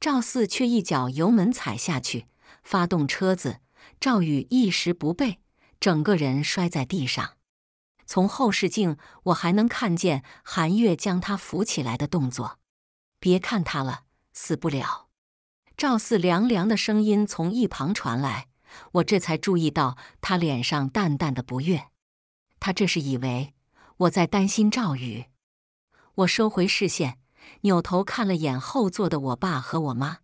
Speaker 1: 赵四却一脚油门踩下去，发动车子。赵宇一时不备，整个人摔在地上。从后视镜，我还能看见韩月将他扶起来的动作。别看他了，死不了。赵四凉凉的声音从一旁传来，我这才注意到他脸上淡淡的不悦。他这是以为我在担心赵宇。我收回视线，扭头看了眼后座的我爸和我妈。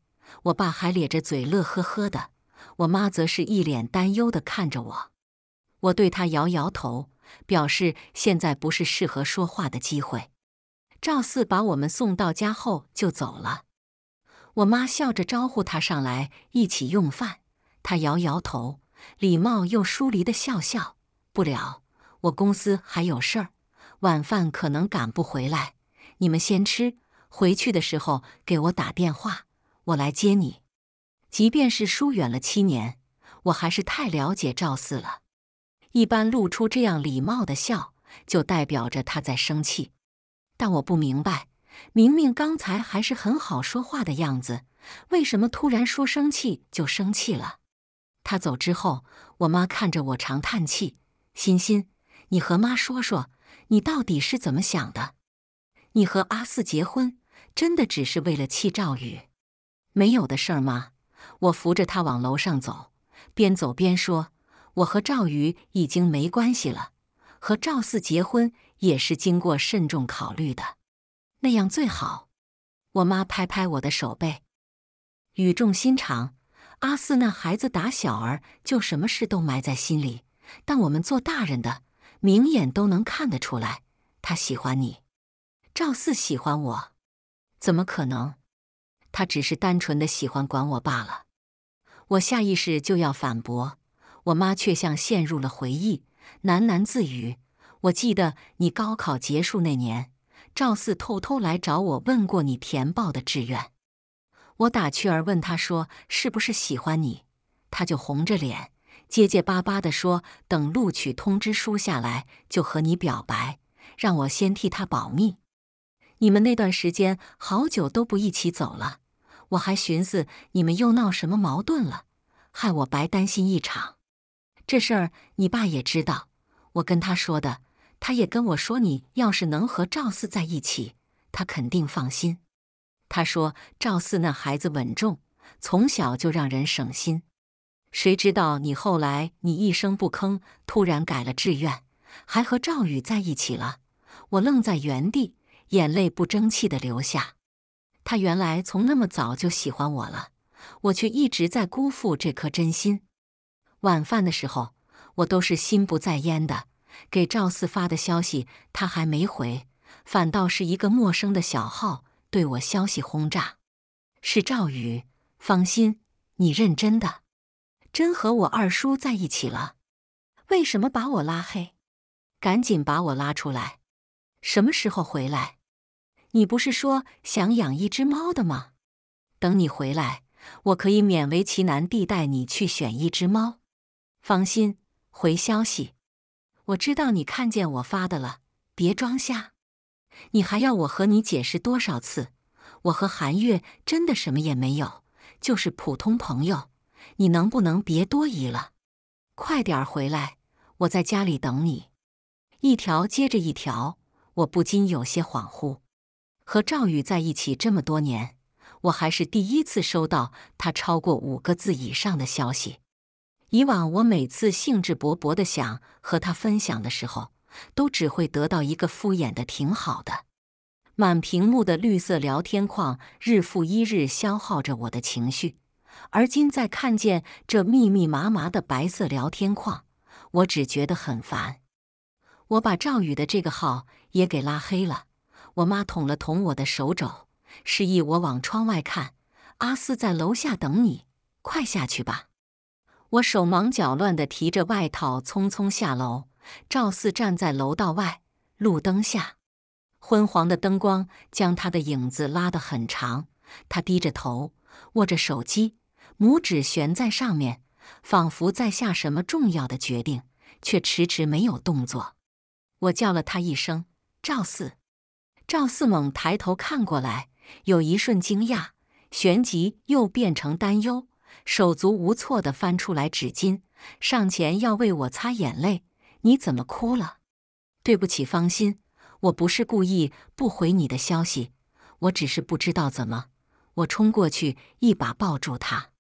Speaker 1: 我爸还咧着嘴乐呵呵的，我妈则是一脸担忧的看着我。我对他摇摇头，表示现在不是适合说话的机会。赵四把我们送到家后就走了。我妈笑着招呼他上来一起用饭，他摇摇头，礼貌又疏离的笑笑，不了。我公司还有事儿，晚饭可能赶不回来，你们先吃。回去的时候给我打电话，我来接你。即便是疏远了七年，我还是太了解赵四了。一般露出这样礼貌的笑，就代表着他在生气。但我不明白，明明刚才还是很好说话的样子，为什么突然说生气就生气了？他走之后，我妈看着我长叹气，欣欣。你和妈说说，你到底是怎么想的？你和阿四结婚，真的只是为了气赵宇？没有的事儿吗？我扶着他往楼上走，边走边说：“我和赵宇已经没关系了，和赵四结婚也是经过慎重考虑的，那样最好。”我妈拍拍我的手背，语重心长：“阿四那孩子打小儿就什么事都埋在心里，但我们做大人的。”明眼都能看得出来，他喜欢你，赵四喜欢我，怎么可能？他只是单纯的喜欢管我罢了。我下意识就要反驳，我妈却像陷入了回忆，喃喃自语：“我记得你高考结束那年，赵四偷偷来找我，问过你填报的志愿。我打趣儿问他说是不是喜欢你，他就红着脸。”结结巴巴的说：“等录取通知书下来，就和你表白，让我先替他保密。”你们那段时间好久都不一起走了，我还寻思你们又闹什么矛盾了，害我白担心一场。这事儿你爸也知道，我跟他说的，他也跟我说，你要是能和赵四在一起，他肯定放心。他说赵四那孩子稳重，从小就让人省心。谁知道你后来，你一声不吭，突然改了志愿，还和赵宇在一起了。我愣在原地，眼泪不争气的流下。他原来从那么早就喜欢我了，我却一直在辜负这颗真心。晚饭的时候，我都是心不在焉的，给赵四发的消息他还没回，反倒是一个陌生的小号对我消息轰炸。是赵宇，放心，你认真的。真和我二叔在一起了，为什么把我拉黑？赶紧把我拉出来！什么时候回来？你不是说想养一只猫的吗？等你回来，我可以勉为其难地带你去选一只猫。放心，回消息。我知道你看见我发的了，别装瞎。你还要我和你解释多少次？我和韩月真的什么也没有，就是普通朋友。你能不能别多疑了？快点回来，我在家里等你。一条接着一条，我不禁有些恍惚。和赵宇在一起这么多年，我还是第一次收到他超过五个字以上的消息。以往我每次兴致勃勃的想和他分享的时候，都只会得到一个敷衍的“挺好的”。满屏幕的绿色聊天框，日复一日消耗着我的情绪。而今再看见这密密麻麻的白色聊天框，我只觉得很烦。我把赵宇的这个号也给拉黑了。我妈捅了捅我的手肘，示意我往窗外看。阿四在楼下等你，快下去吧。我手忙脚乱地提着外套，匆匆下楼。赵四站在楼道外路灯下，昏黄的灯光将他的影子拉得很长。他低着头，握着手机。拇指悬在上面，仿佛在下什么重要的决定，却迟迟没有动作。我叫了他一声“赵四”，赵四猛抬头看过来，有一瞬惊讶，旋即又变成担忧，手足无措地翻出来纸巾，上前要为我擦眼泪。“你怎么哭了？”“对不起，芳心，我不是故意不回你的消息，我只是不知道怎么……”我冲过去，一把抱住他。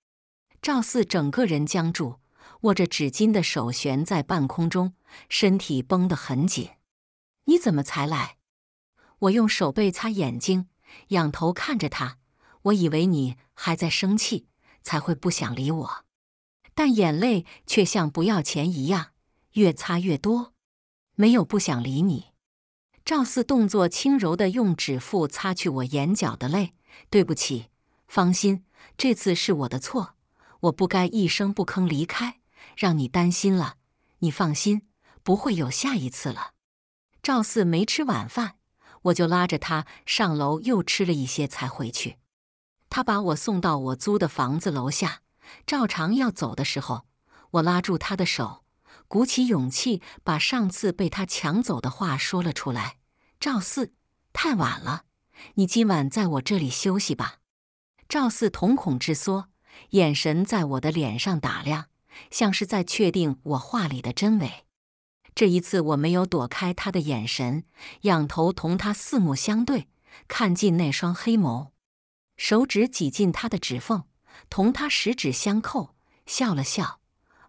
Speaker 1: 赵四整个人僵住，握着纸巾的手悬在半空中，身体绷得很紧。你怎么才来？我用手背擦眼睛，仰头看着他。我以为你还在生气，才会不想理我。但眼泪却像不要钱一样，越擦越多。没有不想理你。赵四动作轻柔的用指腹擦去我眼角的泪。对不起，放心，这次是我的错。我不该一声不吭离开，让你担心了。你放心，不会有下一次了。赵四没吃晚饭，我就拉着他上楼又吃了一些，才回去。他把我送到我租的房子楼下，照常要走的时候，我拉住他的手，鼓起勇气把上次被他抢走的话说了出来。赵四，太晚了，你今晚在我这里休息吧。赵四瞳孔直缩。眼神在我的脸上打量，像是在确定我话里的真伪。这一次我没有躲开他的眼神，仰头同他四目相对，看进那双黑眸，手指挤进他的指缝，同他十指相扣，笑了笑。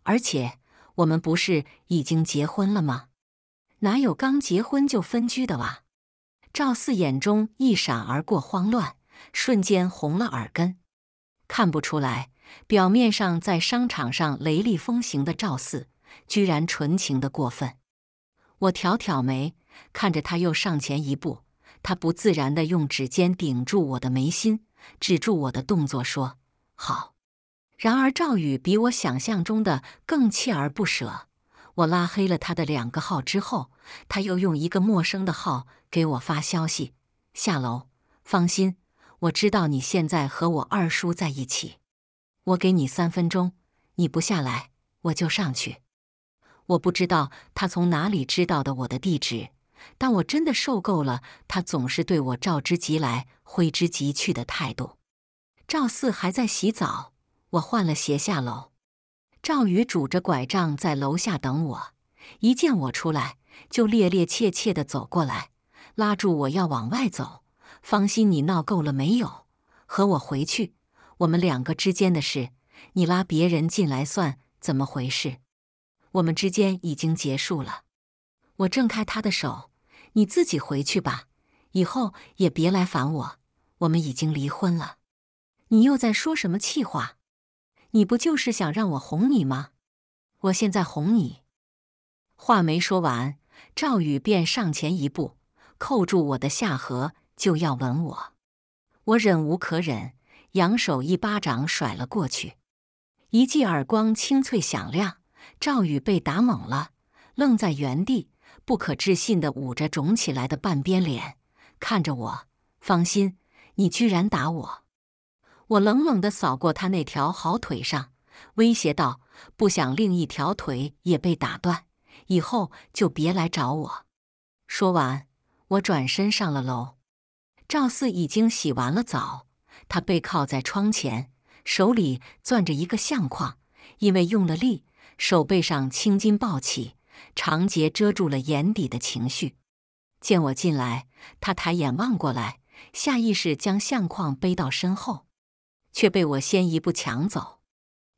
Speaker 1: 而且我们不是已经结婚了吗？哪有刚结婚就分居的哇？赵四眼中一闪而过慌乱，瞬间红了耳根。看不出来，表面上在商场上雷厉风行的赵四，居然纯情的过分。我挑挑眉，看着他，又上前一步。他不自然地用指尖顶住我的眉心，止住我的动作，说：“好。”然而赵宇比我想象中的更锲而不舍。我拉黑了他的两个号之后，他又用一个陌生的号给我发消息：“下楼，放心。”我知道你现在和我二叔在一起，我给你三分钟，你不下来我就上去。我不知道他从哪里知道的我的地址，但我真的受够了他总是对我召之即来挥之即去的态度。赵四还在洗澡，我换了鞋下楼。赵宇拄着拐杖在楼下等我，一见我出来就趔趔趄趄地走过来，拉住我要往外走。方心，你闹够了没有？和我回去，我们两个之间的事，你拉别人进来算怎么回事？我们之间已经结束了。我挣开他的手，你自己回去吧，以后也别来烦我。我们已经离婚了。你又在说什么气话？你不就是想让我哄你吗？我现在哄你。话没说完，赵宇便上前一步，扣住我的下颌。就要吻我，我忍无可忍，扬手一巴掌甩了过去，一记耳光清脆响亮。赵宇被打懵了，愣在原地，不可置信的捂着肿起来的半边脸，看着我。放心，你居然打我！我冷冷的扫过他那条好腿上，威胁道：“不想另一条腿也被打断，以后就别来找我。”说完，我转身上了楼。赵四已经洗完了澡，他背靠在窗前，手里攥着一个相框，因为用了力，手背上青筋暴起，长睫遮住了眼底的情绪。见我进来，他抬眼望过来，下意识将相框背到身后，却被我先一步抢走。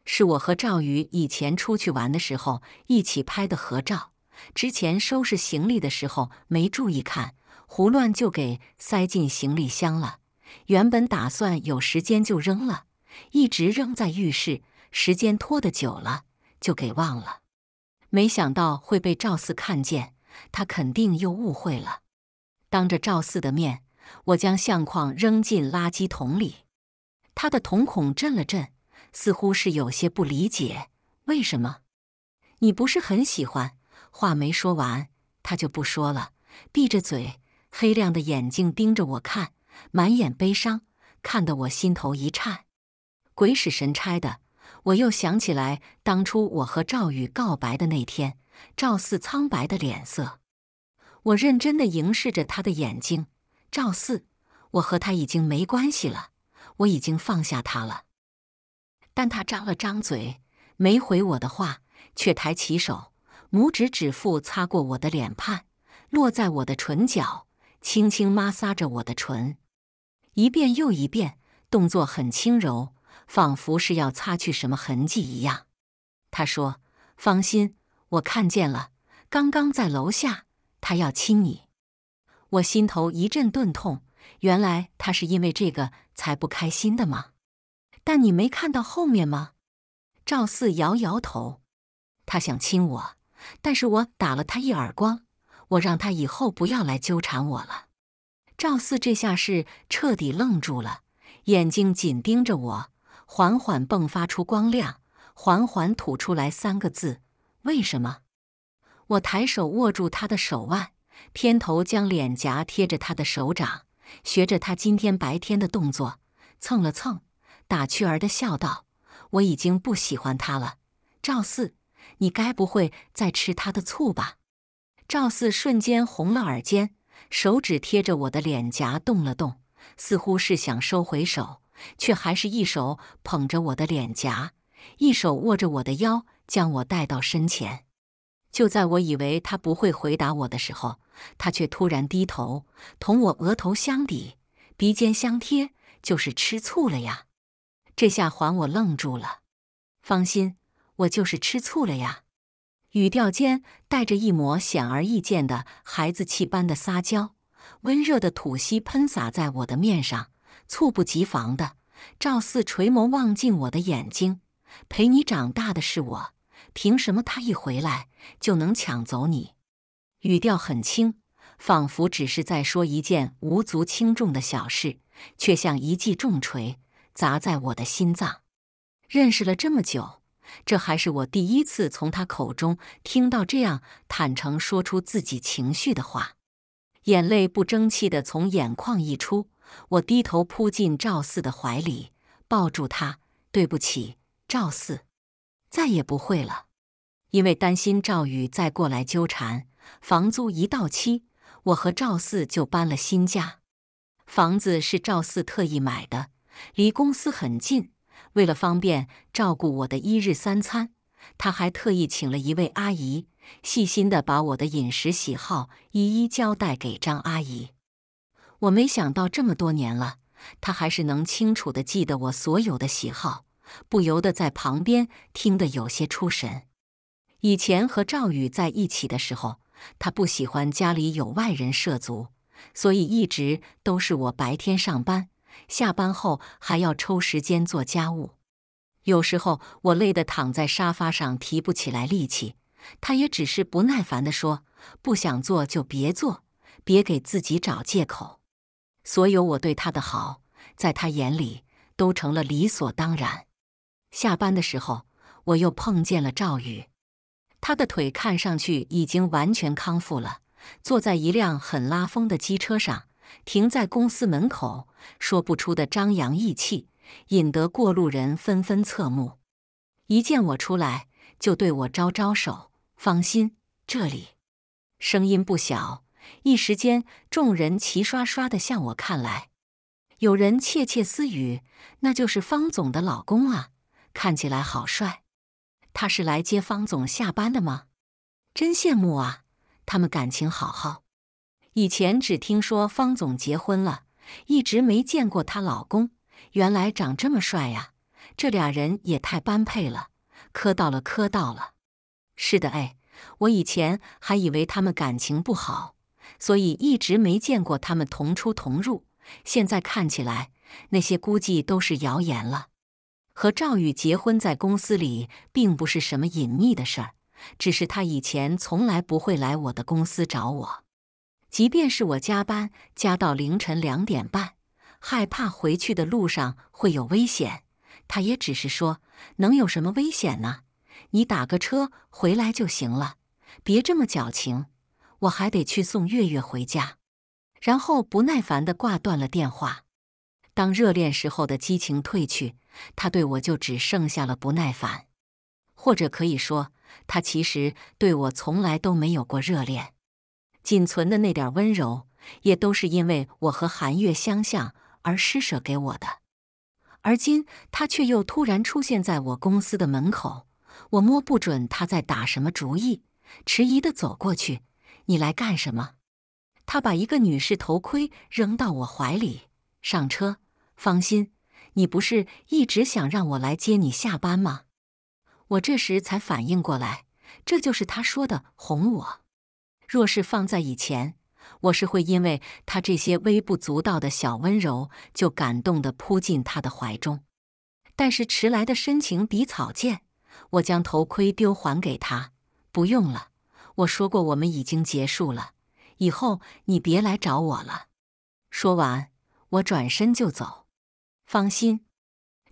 Speaker 1: 是我和赵宇以前出去玩的时候一起拍的合照，之前收拾行李的时候没注意看。胡乱就给塞进行李箱了。原本打算有时间就扔了，一直扔在浴室，时间拖得久了就给忘了。没想到会被赵四看见，他肯定又误会了。当着赵四的面，我将相框扔进垃圾桶里。他的瞳孔震了震，似乎是有些不理解为什么你不是很喜欢。话没说完，他就不说了，闭着嘴。黑亮的眼睛盯着我看，满眼悲伤，看得我心头一颤。鬼使神差的，我又想起来当初我和赵宇告白的那天，赵四苍白的脸色。我认真的凝视着他的眼睛，赵四，我和他已经没关系了，我已经放下他了。但他张了张嘴，没回我的话，却抬起手，拇指指腹擦过我的脸畔，落在我的唇角。轻轻摩挲着我的唇，一遍又一遍，动作很轻柔，仿佛是要擦去什么痕迹一样。他说：“芳心，我看见了，刚刚在楼下，他要亲你。”我心头一阵钝痛，原来他是因为这个才不开心的吗？但你没看到后面吗？赵四摇摇头，他想亲我，但是我打了他一耳光。我让他以后不要来纠缠我了。赵四这下是彻底愣住了，眼睛紧盯着我，缓缓迸发出光亮，缓缓吐出来三个字：“为什么？”我抬手握住他的手腕，偏头将脸颊贴着他的手掌，学着他今天白天的动作蹭了蹭，打趣儿的笑道：“我已经不喜欢他了，赵四，你该不会再吃他的醋吧？”赵四瞬间红了耳尖，手指贴着我的脸颊动了动，似乎是想收回手，却还是一手捧着我的脸颊，一手握着我的腰，将我带到身前。就在我以为他不会回答我的时候，他却突然低头，同我额头相抵，鼻尖相贴，就是吃醋了呀。这下还我愣住了。放心，我就是吃醋了呀。语调间带着一抹显而易见的孩子气般的撒娇，温热的吐息喷洒在我的面上。猝不及防的，赵四垂眸望进我的眼睛：“陪你长大的是我，凭什么他一回来就能抢走你？”语调很轻，仿佛只是在说一件无足轻重的小事，却像一记重锤砸在我的心脏。认识了这么久。这还是我第一次从他口中听到这样坦诚说出自己情绪的话，眼泪不争气的从眼眶溢出，我低头扑进赵四的怀里，抱住他：“对不起，赵四，再也不会了。”因为担心赵宇再过来纠缠，房租一到期，我和赵四就搬了新家。房子是赵四特意买的，离公司很近。为了方便照顾我的一日三餐，他还特意请了一位阿姨，细心地把我的饮食喜好一一交代给张阿姨。我没想到这么多年了，她还是能清楚地记得我所有的喜好，不由得在旁边听得有些出神。以前和赵宇在一起的时候，他不喜欢家里有外人涉足，所以一直都是我白天上班。下班后还要抽时间做家务，有时候我累得躺在沙发上提不起来力气，他也只是不耐烦地说：“不想做就别做，别给自己找借口。”所有我对他的好，在他眼里都成了理所当然。下班的时候，我又碰见了赵宇，他的腿看上去已经完全康复了，坐在一辆很拉风的机车上，停在公司门口。说不出的张扬意气，引得过路人纷纷侧目。一见我出来，就对我招招手：“放心，这里。”声音不小，一时间众人齐刷刷的向我看来。有人窃窃私语：“那就是方总的老公啊，看起来好帅。他是来接方总下班的吗？真羡慕啊，他们感情好好。以前只听说方总结婚了。”一直没见过她老公，原来长这么帅呀！这俩人也太般配了，磕到了磕到了。是的，哎，我以前还以为他们感情不好，所以一直没见过他们同出同入。现在看起来，那些估计都是谣言了。和赵宇结婚在公司里并不是什么隐秘的事儿，只是他以前从来不会来我的公司找我。即便是我加班加到凌晨两点半，害怕回去的路上会有危险，他也只是说：“能有什么危险呢？你打个车回来就行了，别这么矫情。”我还得去送月月回家，然后不耐烦地挂断了电话。当热恋时候的激情褪去，他对我就只剩下了不耐烦，或者可以说，他其实对我从来都没有过热恋。仅存的那点温柔，也都是因为我和韩月相像而施舍给我的。而今他却又突然出现在我公司的门口，我摸不准他在打什么主意，迟疑的走过去：“你来干什么？”他把一个女士头盔扔到我怀里，上车。放心，你不是一直想让我来接你下班吗？我这时才反应过来，这就是他说的哄我。若是放在以前，我是会因为他这些微不足道的小温柔就感动的扑进他的怀中。但是迟来的深情比草贱，我将头盔丢还给他，不用了。我说过我们已经结束了，以后你别来找我了。说完，我转身就走。放心，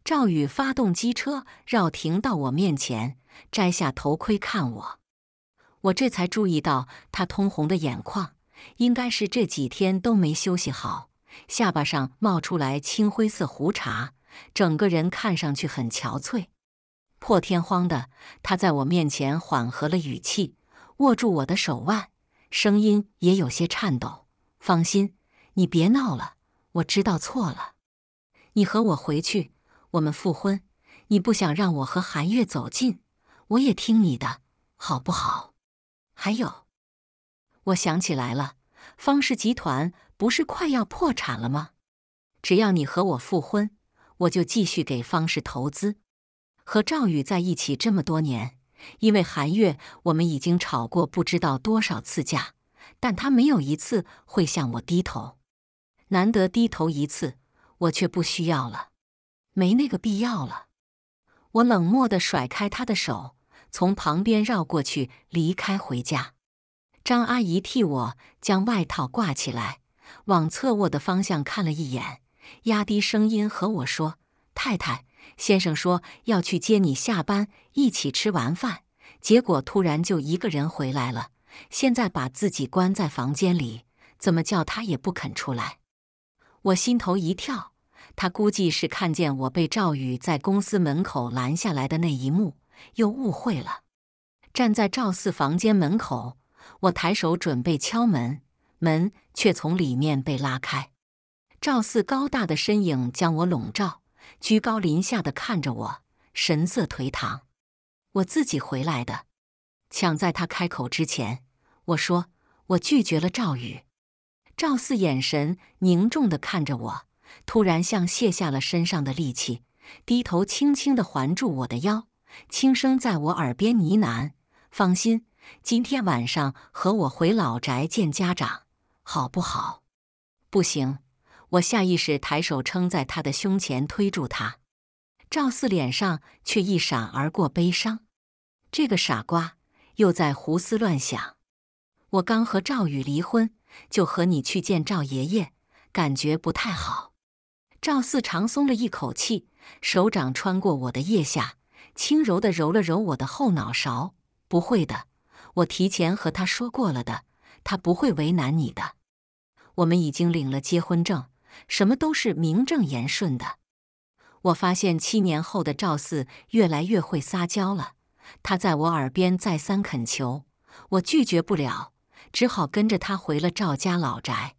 Speaker 1: 赵宇发动机车绕停到我面前，摘下头盔看我。我这才注意到他通红的眼眶，应该是这几天都没休息好，下巴上冒出来青灰色胡茬，整个人看上去很憔悴。破天荒的，他在我面前缓和了语气，握住我的手腕，声音也有些颤抖：“放心，你别闹了，我知道错了。你和我回去，我们复婚。你不想让我和韩月走近，我也听你的，好不好？”还有，我想起来了，方氏集团不是快要破产了吗？只要你和我复婚，我就继续给方氏投资。和赵宇在一起这么多年，因为韩月，我们已经吵过不知道多少次架，但他没有一次会向我低头。难得低头一次，我却不需要了，没那个必要了。我冷漠的甩开他的手。从旁边绕过去，离开回家。张阿姨替我将外套挂起来，往侧卧的方向看了一眼，压低声音和我说：“太太，先生说要去接你下班，一起吃完饭。结果突然就一个人回来了，现在把自己关在房间里，怎么叫他也不肯出来。”我心头一跳，他估计是看见我被赵宇在公司门口拦下来的那一幕。又误会了。站在赵四房间门口，我抬手准备敲门，门却从里面被拉开。赵四高大的身影将我笼罩，居高临下的看着我，神色颓唐。我自己回来的，抢在他开口之前，我说我拒绝了赵宇。赵四眼神凝重的看着我，突然像卸下了身上的力气，低头轻轻的环住我的腰。轻声在我耳边呢喃：“放心，今天晚上和我回老宅见家长，好不好？”“不行！”我下意识抬手撑在他的胸前，推住他。赵四脸上却一闪而过悲伤。这个傻瓜又在胡思乱想。我刚和赵宇离婚，就和你去见赵爷爷，感觉不太好。赵四长松了一口气，手掌穿过我的腋下。轻柔地揉了揉我的后脑勺，不会的，我提前和他说过了的，他不会为难你的。我们已经领了结婚证，什么都是名正言顺的。我发现七年后的赵四越来越会撒娇了，他在我耳边再三恳求，我拒绝不了，只好跟着他回了赵家老宅。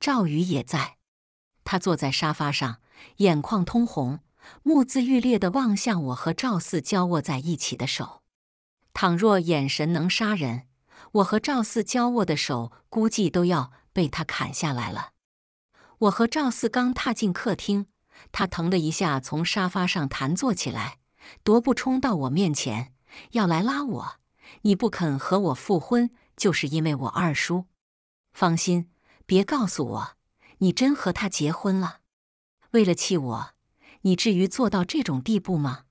Speaker 1: 赵宇也在，他坐在沙发上，眼眶通红。目眦欲裂地望向我和赵四交握在一起的手，倘若眼神能杀人，我和赵四交握的手估计都要被他砍下来了。我和赵四刚踏进客厅，他疼的一下从沙发上弹坐起来，踱步冲到我面前，要来拉我。你不肯和我复婚，就是因为我二叔。放心，别告诉我，你真和他结婚了。为了气我。你至于做到这种地步吗？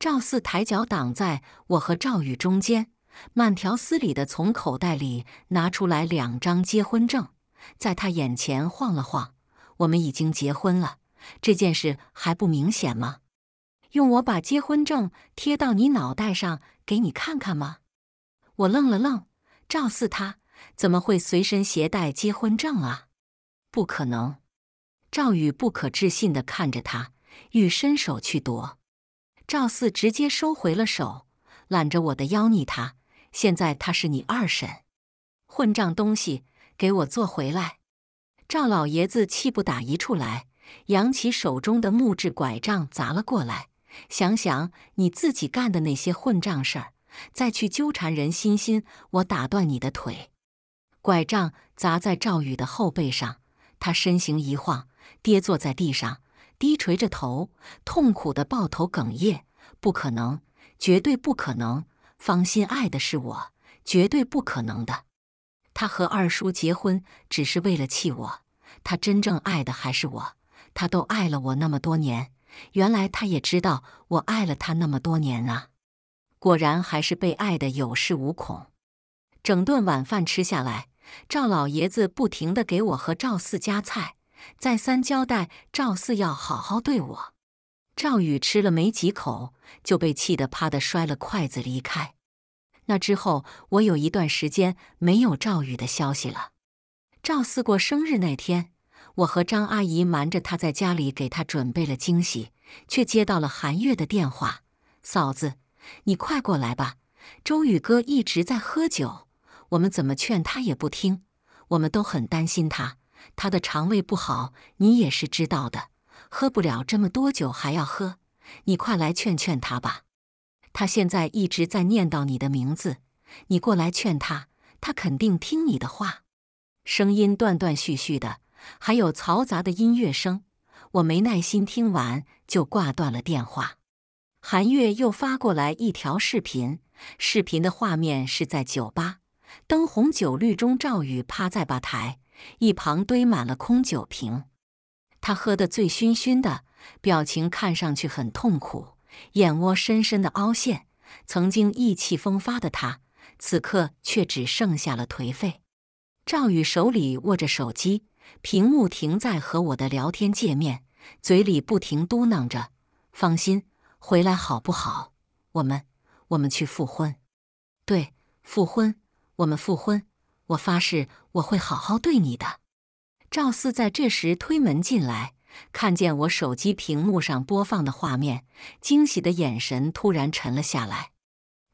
Speaker 1: 赵四抬脚挡在我和赵宇中间，慢条斯理的从口袋里拿出来两张结婚证，在他眼前晃了晃。我们已经结婚了，这件事还不明显吗？用我把结婚证贴到你脑袋上给你看看吗？我愣了愣，赵四他怎么会随身携带结婚证啊？不可能！赵宇不可置信的看着他。欲伸手去夺，赵四直接收回了手，揽着我的腰。逆他现在他是你二婶，混账东西，给我坐回来！赵老爷子气不打一处来，扬起手中的木质拐杖砸了过来。想想你自己干的那些混账事儿，再去纠缠人心心，我打断你的腿！拐杖砸在赵宇的后背上，他身形一晃，跌坐在地上。低垂着头，痛苦的抱头哽咽。不可能，绝对不可能！芳心爱的是我，绝对不可能的。他和二叔结婚只是为了气我，他真正爱的还是我。他都爱了我那么多年，原来他也知道我爱了他那么多年啊！果然还是被爱的有恃无恐。整顿晚饭吃下来，赵老爷子不停地给我和赵四夹菜。再三交代赵四要好好对我。赵宇吃了没几口，就被气得啪地摔了筷子离开。那之后，我有一段时间没有赵宇的消息了。赵四过生日那天，我和张阿姨瞒着他在家里给他准备了惊喜，却接到了韩月的电话：“嫂子，你快过来吧，周宇哥一直在喝酒，我们怎么劝他也不听，我们都很担心他。”他的肠胃不好，你也是知道的，喝不了这么多酒还要喝，你快来劝劝他吧。他现在一直在念叨你的名字，你过来劝他，他肯定听你的话。声音断断续续的，还有嘈杂的音乐声，我没耐心听完就挂断了电话。韩月又发过来一条视频，视频的画面是在酒吧，灯红酒绿中，赵宇趴在吧台。一旁堆满了空酒瓶，他喝得醉醺醺的，表情看上去很痛苦，眼窝深深的凹陷。曾经意气风发的他，此刻却只剩下了颓废。赵宇手里握着手机，屏幕停在和我的聊天界面，嘴里不停嘟囔着：“放心，回来好不好？我们，我们去复婚。对，复婚，我们复婚。”我发誓，我会好好对你的。赵四在这时推门进来，看见我手机屏幕上播放的画面，惊喜的眼神突然沉了下来。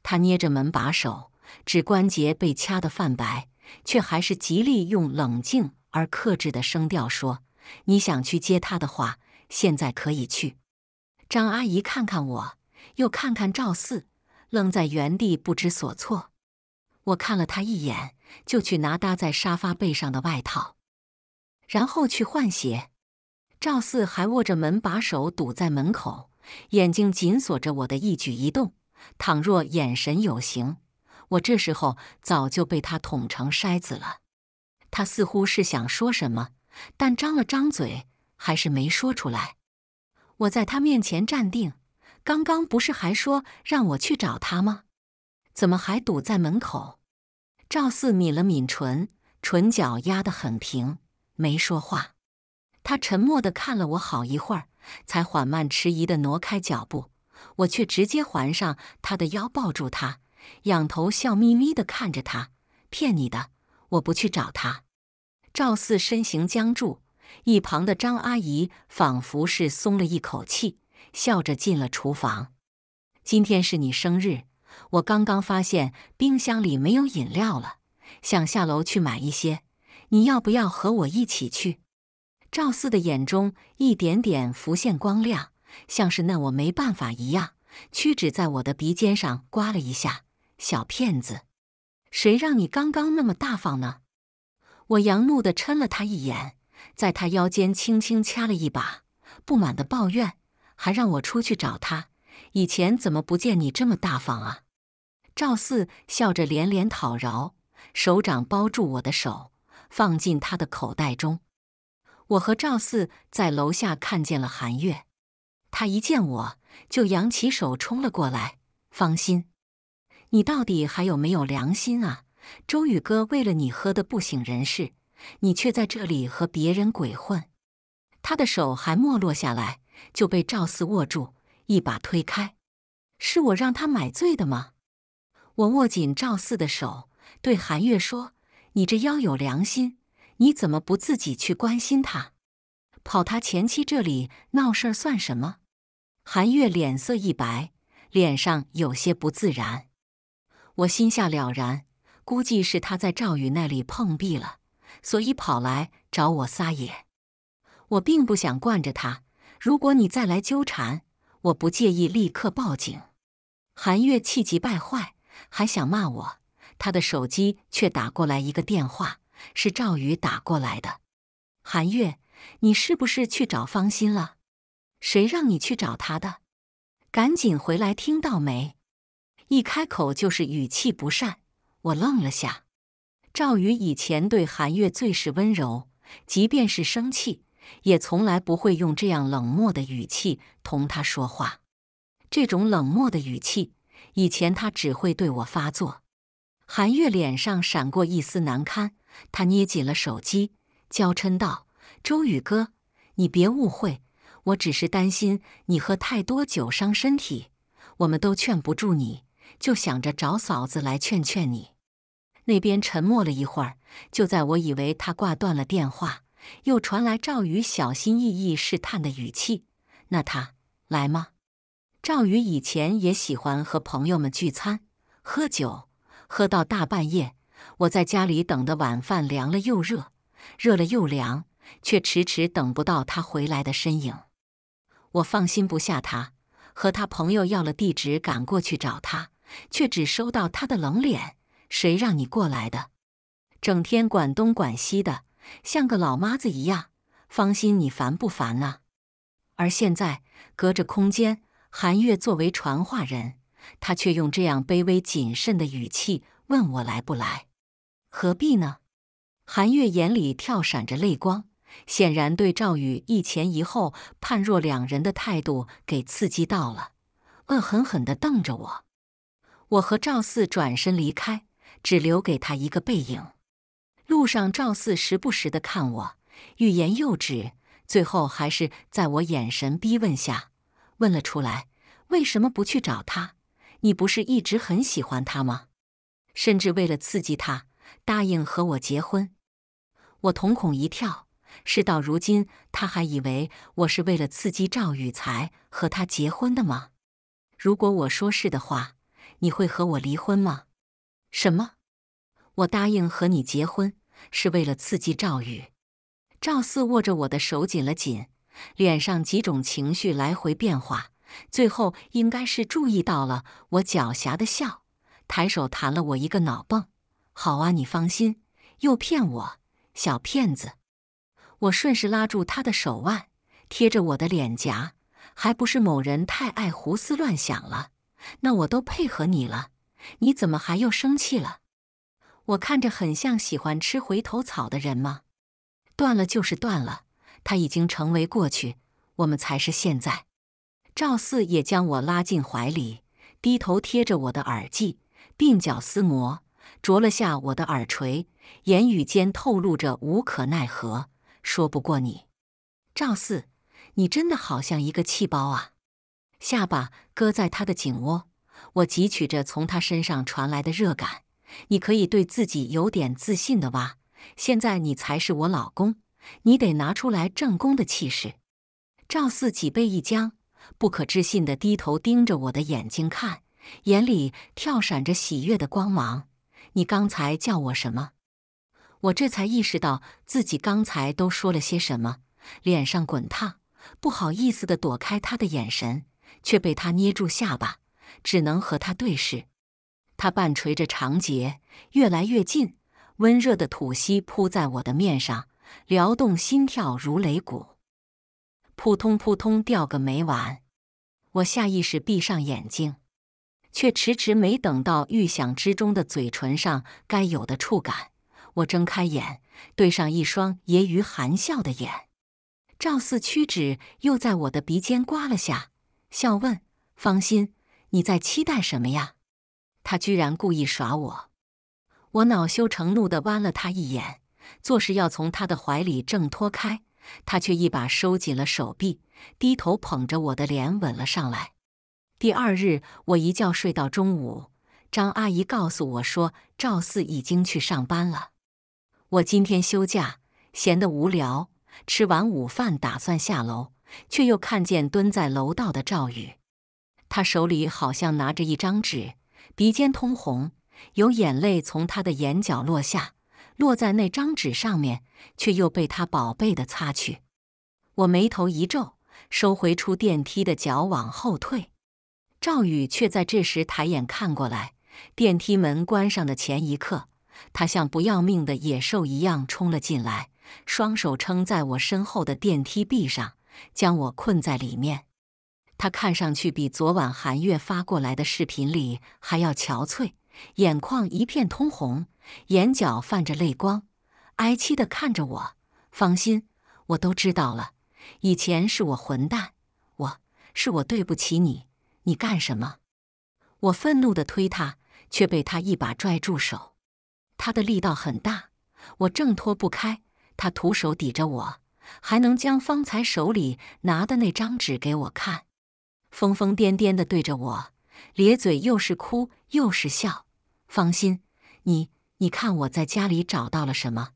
Speaker 1: 他捏着门把手，指关节被掐得泛白，却还是极力用冷静而克制的声调说：“你想去接他的话，现在可以去。”张阿姨看看我，又看看赵四，愣在原地不知所措。我看了他一眼，就去拿搭在沙发背上的外套，然后去换鞋。赵四还握着门把手堵在门口，眼睛紧锁着我的一举一动。倘若眼神有形，我这时候早就被他捅成筛子了。他似乎是想说什么，但张了张嘴，还是没说出来。我在他面前站定，刚刚不是还说让我去找他吗？怎么还堵在门口？赵四抿了抿唇，唇角压得很平，没说话。他沉默地看了我好一会儿，才缓慢迟疑地挪开脚步。我却直接环上他的腰，抱住他，仰头笑眯眯地看着他：“骗你的，我不去找他。”赵四身形僵住，一旁的张阿姨仿佛是松了一口气，笑着进了厨房。今天是你生日。我刚刚发现冰箱里没有饮料了，想下楼去买一些。你要不要和我一起去？赵四的眼中一点点浮现光亮，像是那我没办法一样，屈指在我的鼻尖上刮了一下。小骗子，谁让你刚刚那么大方呢？我佯怒地嗔了他一眼，在他腰间轻轻掐了一把，不满的抱怨，还让我出去找他。以前怎么不见你这么大方啊？赵四笑着连连讨饶，手掌包住我的手，放进他的口袋中。我和赵四在楼下看见了韩月，他一见我就扬起手冲了过来。方心，你到底还有没有良心啊？周宇哥为了你喝得不省人事，你却在这里和别人鬼混。他的手还没落下来，就被赵四握住。一把推开，是我让他买醉的吗？我握紧赵四的手，对韩月说：“你这腰有良心，你怎么不自己去关心他？跑他前妻这里闹事儿算什么？”韩月脸色一白，脸上有些不自然。我心下了然，估计是他在赵宇那里碰壁了，所以跑来找我撒野。我并不想惯着他，如果你再来纠缠。我不介意立刻报警。韩月气急败坏，还想骂我，他的手机却打过来一个电话，是赵宇打过来的。韩月，你是不是去找方心了？谁让你去找他的？赶紧回来，听到没？一开口就是语气不善。我愣了下。赵宇以前对韩月最是温柔，即便是生气。也从来不会用这样冷漠的语气同他说话。这种冷漠的语气，以前他只会对我发作。韩月脸上闪过一丝难堪，他捏紧了手机，娇嗔道：“周宇哥，你别误会，我只是担心你喝太多酒伤身体，我们都劝不住你，就想着找嫂子来劝劝你。”那边沉默了一会儿，就在我以为他挂断了电话。又传来赵宇小心翼翼试探的语气：“那他来吗？”赵宇以前也喜欢和朋友们聚餐、喝酒，喝到大半夜。我在家里等的晚饭凉了又热，热了又凉，却迟迟等不到他回来的身影。我放心不下他，和他朋友要了地址，赶过去找他，却只收到他的冷脸：“谁让你过来的？整天管东管西的。”像个老妈子一样，芳心，你烦不烦啊？而现在隔着空间，韩月作为传话人，他却用这样卑微谨慎的语气问我来不来？何必呢？韩月眼里跳闪着泪光，显然对赵宇一前一后判若两人的态度给刺激到了，恶狠狠的瞪着我。我和赵四转身离开，只留给他一个背影。路上，赵四时不时的看我，欲言又止，最后还是在我眼神逼问下问了出来：“为什么不去找他？你不是一直很喜欢他吗？甚至为了刺激他，答应和我结婚？”我瞳孔一跳，事到如今，他还以为我是为了刺激赵宇才和他结婚的吗？如果我说是的话，你会和我离婚吗？什么？我答应和你结婚。是为了刺激赵宇，赵四握着我的手紧了紧，脸上几种情绪来回变化，最后应该是注意到了我狡黠的笑，抬手弹了我一个脑泵。好啊，你放心，又骗我，小骗子！我顺势拉住他的手腕，贴着我的脸颊，还不是某人太爱胡思乱想了？那我都配合你了，你怎么还又生气了？我看着很像喜欢吃回头草的人吗？断了就是断了，它已经成为过去，我们才是现在。赵四也将我拉进怀里，低头贴着我的耳际，鬓角厮磨，啄了下我的耳垂，言语间透露着无可奈何，说不过你。赵四，你真的好像一个气包啊！下巴搁在他的颈窝，我汲取着从他身上传来的热感。你可以对自己有点自信的哇！现在你才是我老公，你得拿出来正宫的气势。赵四脊背一僵，不可置信地低头盯着我的眼睛看，眼里跳闪着喜悦的光芒。你刚才叫我什么？我这才意识到自己刚才都说了些什么，脸上滚烫，不好意思地躲开他的眼神，却被他捏住下巴，只能和他对视。它半垂着长睫，越来越近，温热的吐息扑在我的面上，撩动心跳如擂鼓，扑通扑通掉个没完。我下意识闭上眼睛，却迟迟没等到预想之中的嘴唇上该有的触感。我睁开眼，对上一双揶揄含笑的眼，赵四屈指又在我的鼻尖刮了下，笑问：“芳心，你在期待什么呀？”他居然故意耍我，我恼羞成怒的剜了他一眼，作势要从他的怀里挣脱开，他却一把收紧了手臂，低头捧着我的脸吻了上来。第二日，我一觉睡到中午，张阿姨告诉我说赵四已经去上班了。我今天休假，闲得无聊，吃完午饭打算下楼，却又看见蹲在楼道的赵宇，他手里好像拿着一张纸。鼻尖通红，有眼泪从他的眼角落下，落在那张纸上面，却又被他宝贝的擦去。我眉头一皱，收回出电梯的脚，往后退。赵宇却在这时抬眼看过来，电梯门关上的前一刻，他像不要命的野兽一样冲了进来，双手撑在我身后的电梯壁上，将我困在里面。他看上去比昨晚韩月发过来的视频里还要憔悴，眼眶一片通红，眼角泛着泪光，哀戚地看着我。放心，我都知道了。以前是我混蛋，我是我对不起你。你干什么？我愤怒地推他，却被他一把拽住手。他的力道很大，我挣脱不开。他徒手抵着我，还能将方才手里拿的那张纸给我看。疯疯癫癫的对着我咧嘴，又是哭又是笑。芳心，你你看我在家里找到了什么？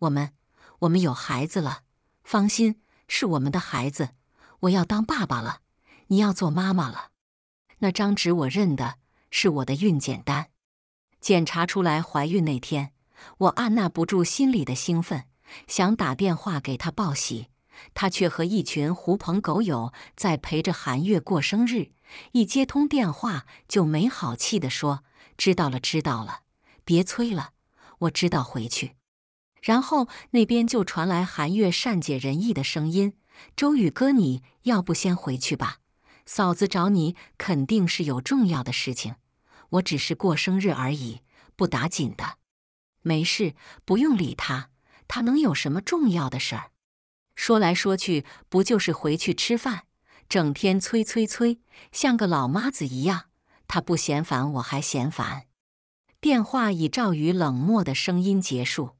Speaker 1: 我们，我们有孩子了。芳心，是我们的孩子，我要当爸爸了，你要做妈妈了。那张纸我认得，是我的孕检单。检查出来怀孕那天，我按捺不住心里的兴奋，想打电话给他报喜。他却和一群狐朋狗友在陪着韩月过生日，一接通电话就没好气地说：“知道了，知道了，别催了，我知道回去。”然后那边就传来韩月善解人意的声音：“周宇哥，你要不先回去吧，嫂子找你肯定是有重要的事情。我只是过生日而已，不打紧的。没事，不用理他，他能有什么重要的事儿？”说来说去，不就是回去吃饭？整天催催催，像个老妈子一样。他不嫌烦，我还嫌烦。电话以赵宇冷漠的声音结束。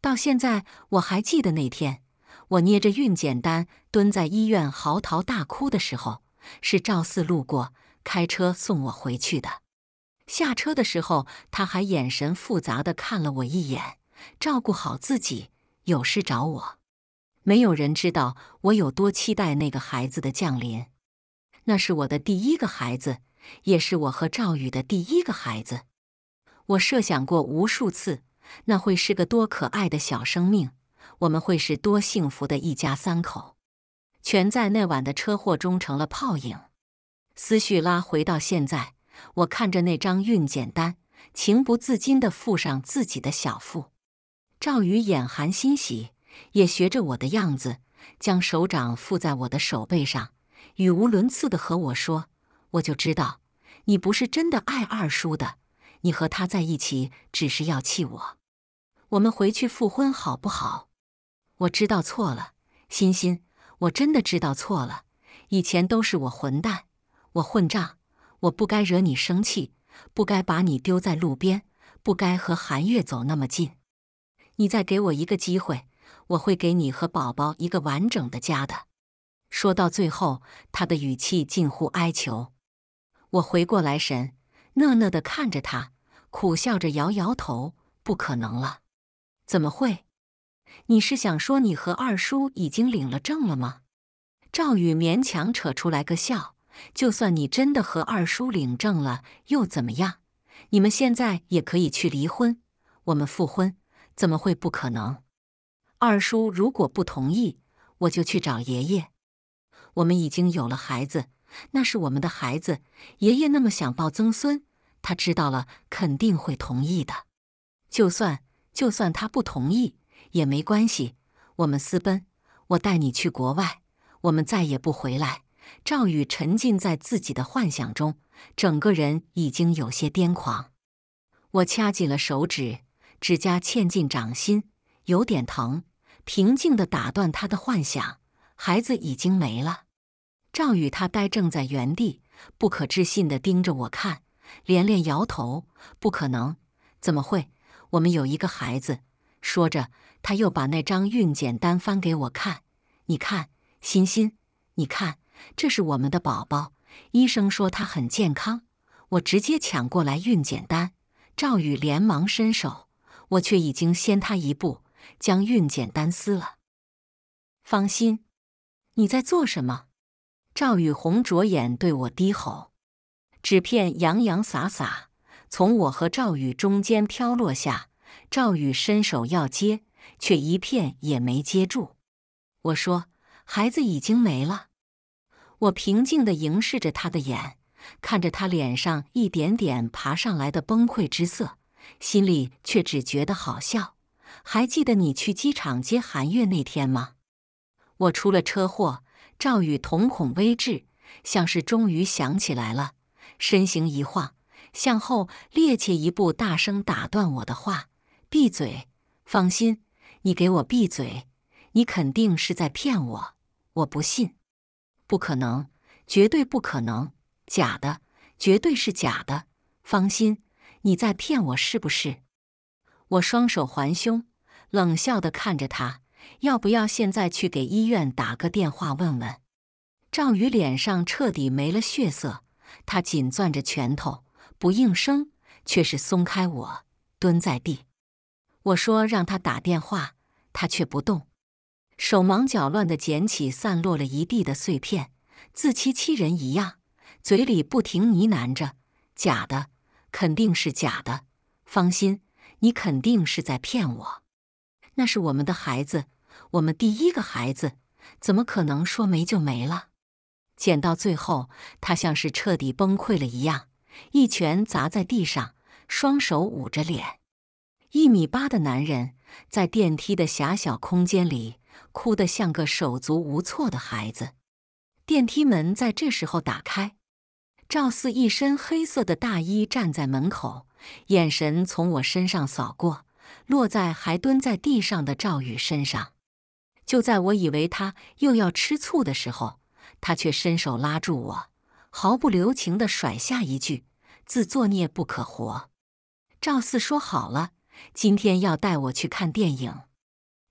Speaker 1: 到现在，我还记得那天，我捏着孕检单蹲在医院嚎啕大哭的时候，是赵四路过，开车送我回去的。下车的时候，他还眼神复杂的看了我一眼：“照顾好自己，有事找我。”没有人知道我有多期待那个孩子的降临，那是我的第一个孩子，也是我和赵宇的第一个孩子。我设想过无数次，那会是个多可爱的小生命，我们会是多幸福的一家三口。全在那晚的车祸中成了泡影。思绪拉回到现在，我看着那张孕检单，情不自禁的附上自己的小腹。赵宇眼含欣喜。也学着我的样子，将手掌附在我的手背上，语无伦次地和我说：“我就知道你不是真的爱二叔的，你和他在一起只是要气我。我们回去复婚好不好？我知道错了，欣欣，我真的知道错了。以前都是我混蛋，我混账，我不该惹你生气，不该把你丢在路边，不该和韩月走那么近。你再给我一个机会。”我会给你和宝宝一个完整的家的。说到最后，他的语气近乎哀求。我回过来神，讷讷的看着他，苦笑着摇摇头：“不可能了，怎么会？你是想说你和二叔已经领了证了吗？”赵宇勉强扯出来个笑：“就算你真的和二叔领证了，又怎么样？你们现在也可以去离婚，我们复婚，怎么会不可能？”二叔如果不同意，我就去找爷爷。我们已经有了孩子，那是我们的孩子。爷爷那么想抱曾孙，他知道了肯定会同意的。就算就算他不同意也没关系，我们私奔，我带你去国外，我们再也不回来。赵宇沉浸在自己的幻想中，整个人已经有些癫狂。我掐紧了手指，指甲嵌进掌心。有点疼，平静的打断他的幻想。孩子已经没了。赵宇他呆怔在原地，不可置信的盯着我看，连连摇头：“不可能，怎么会？我们有一个孩子。”说着，他又把那张孕检单翻给我看：“你看，欣欣，你看，这是我们的宝宝。医生说他很健康。”我直接抢过来孕检单，赵宇连忙伸手，我却已经先他一步。将孕检单撕了，放心，你在做什么？赵雨红着眼对我低吼，纸片洋洋洒洒从我和赵雨中间飘落下，赵雨伸手要接，却一片也没接住。我说：“孩子已经没了。”我平静的凝视着他的眼，看着他脸上一点点爬上来的崩溃之色，心里却只觉得好笑。还记得你去机场接韩月那天吗？我出了车祸。赵宇瞳孔微滞，像是终于想起来了，身形一晃，向后趔趄一步，大声打断我的话：“闭嘴！放心，你给我闭嘴！你肯定是在骗我，我不信！不可能，绝对不可能！假的，绝对是假的！放心，你在骗我是不是？”我双手环胸。冷笑的看着他，要不要现在去给医院打个电话问问？赵宇脸上彻底没了血色，他紧攥着拳头，不应声，却是松开我，蹲在地。我说让他打电话，他却不动，手忙脚乱的捡起散落了一地的碎片，自欺欺人一样，嘴里不停呢喃着：“假的，肯定是假的，放心，你肯定是在骗我。”那是我们的孩子，我们第一个孩子，怎么可能说没就没了？捡到最后，他像是彻底崩溃了一样，一拳砸在地上，双手捂着脸。一米八的男人在电梯的狭小空间里哭得像个手足无措的孩子。电梯门在这时候打开，赵四一身黑色的大衣站在门口，眼神从我身上扫过。落在还蹲在地上的赵宇身上。就在我以为他又要吃醋的时候，他却伸手拉住我，毫不留情地甩下一句：“自作孽不可活。”赵四说好了，今天要带我去看电影。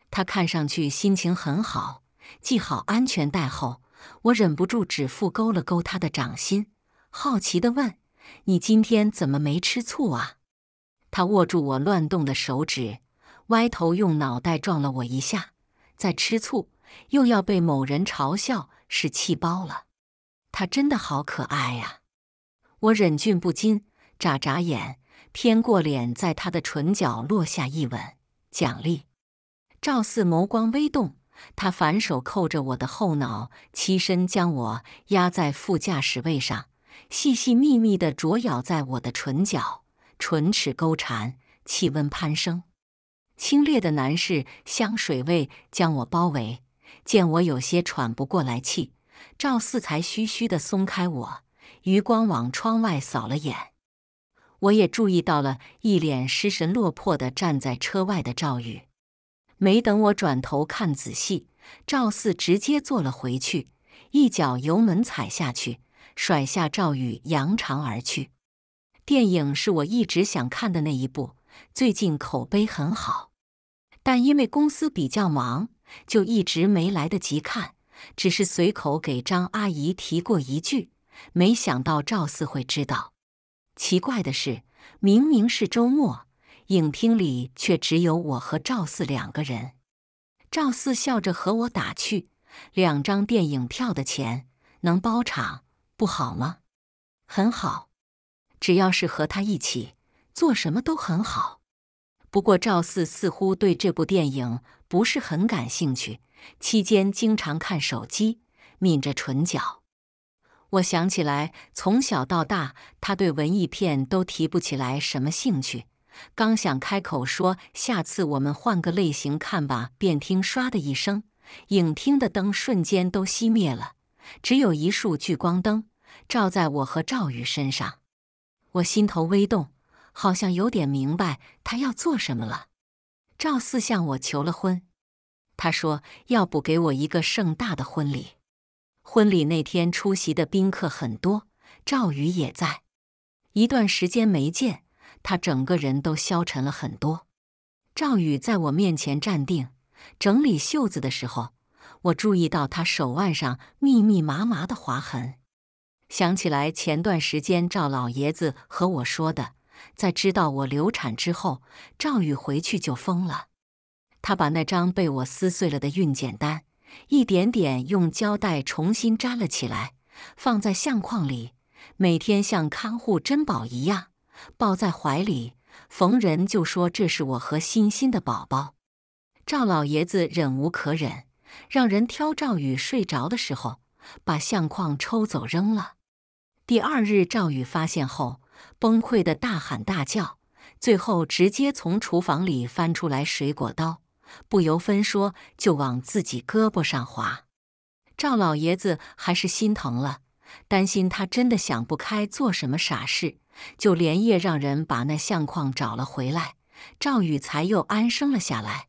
Speaker 1: 他看上去心情很好。系好安全带后，我忍不住指腹勾了勾他的掌心，好奇地问：“你今天怎么没吃醋啊？”他握住我乱动的手指，歪头用脑袋撞了我一下，在吃醋，又要被某人嘲笑是气包了。他真的好可爱呀！我忍俊不禁，眨眨眼，偏过脸，在他的唇角落下一吻，奖励。赵四眸光微动，他反手扣着我的后脑，起身将我压在副驾驶位上，细细密密地啄咬在我的唇角。唇齿勾缠，气温攀升，清冽的男士香水味将我包围。见我有些喘不过来气，赵四才嘘嘘的松开我，余光往窗外扫了眼。我也注意到了一脸失神落魄的站在车外的赵宇。没等我转头看仔细，赵四直接坐了回去，一脚油门踩下去，甩下赵宇，扬长而去。电影是我一直想看的那一部，最近口碑很好，但因为公司比较忙，就一直没来得及看，只是随口给张阿姨提过一句。没想到赵四会知道。奇怪的是，明明是周末，影厅里却只有我和赵四两个人。赵四笑着和我打趣：“两张电影票的钱能包场，不好吗？”很好。只要是和他一起，做什么都很好。不过赵四似乎对这部电影不是很感兴趣，期间经常看手机，抿着唇角。我想起来，从小到大，他对文艺片都提不起来什么兴趣。刚想开口说下次我们换个类型看吧，便听唰的一声，影厅的灯瞬间都熄灭了，只有一束聚光灯照在我和赵宇身上。我心头微动，好像有点明白他要做什么了。赵四向我求了婚，他说要不给我一个盛大的婚礼。婚礼那天出席的宾客很多，赵宇也在。一段时间没见，他整个人都消沉了很多。赵宇在我面前站定，整理袖子的时候，我注意到他手腕上密密麻麻的划痕。想起来，前段时间赵老爷子和我说的，在知道我流产之后，赵宇回去就疯了。他把那张被我撕碎了的孕检单，一点点用胶带重新粘了起来，放在相框里，每天像看护珍宝一样抱在怀里，逢人就说这是我和欣欣的宝宝。赵老爷子忍无可忍，让人挑赵宇睡着的时候，把相框抽走扔了。第二日，赵宇发现后崩溃的大喊大叫，最后直接从厨房里翻出来水果刀，不由分说就往自己胳膊上划。赵老爷子还是心疼了，担心他真的想不开做什么傻事，就连夜让人把那相框找了回来。赵宇才又安生了下来。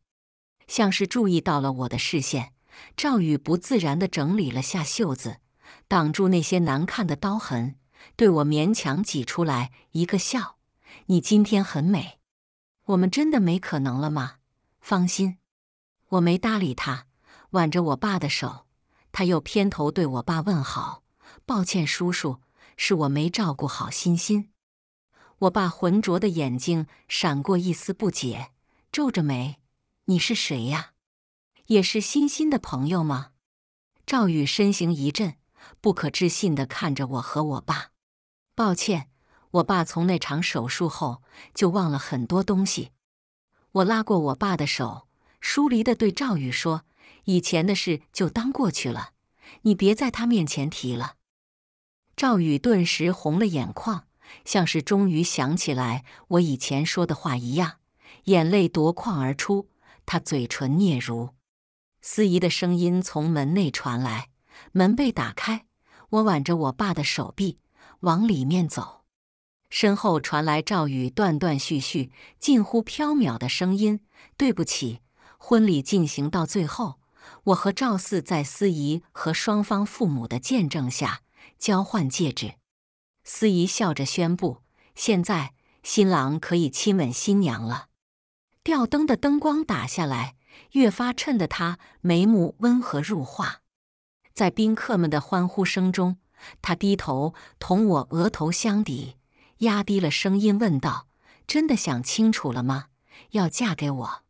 Speaker 1: 像是注意到了我的视线，赵宇不自然地整理了下袖子。挡住那些难看的刀痕，对我勉强挤出来一个笑。你今天很美，我们真的没可能了吗？放心，我没搭理他，挽着我爸的手，他又偏头对我爸问好。抱歉，叔叔，是我没照顾好欣欣。我爸浑浊的眼睛闪过一丝不解，皱着眉：“你是谁呀？也是欣欣的朋友吗？”赵宇身形一震。不可置信地看着我和我爸。抱歉，我爸从那场手术后就忘了很多东西。我拉过我爸的手，疏离地对赵宇说：“以前的事就当过去了，你别在他面前提了。”赵宇顿时红了眼眶，像是终于想起来我以前说的话一样，眼泪夺眶而出。他嘴唇嗫嚅，司仪的声音从门内传来。门被打开，我挽着我爸的手臂往里面走，身后传来赵宇断断续续、近乎缥缈的声音：“对不起，婚礼进行到最后，我和赵四在司仪和双方父母的见证下交换戒指。”司仪笑着宣布：“现在新郎可以亲吻新娘了。”吊灯的灯光打下来，越发衬得他眉目温和入画。在宾客们的欢呼声中，他低头同我额头相抵，压低了声音问道：“真的想清楚了吗？要嫁给我？”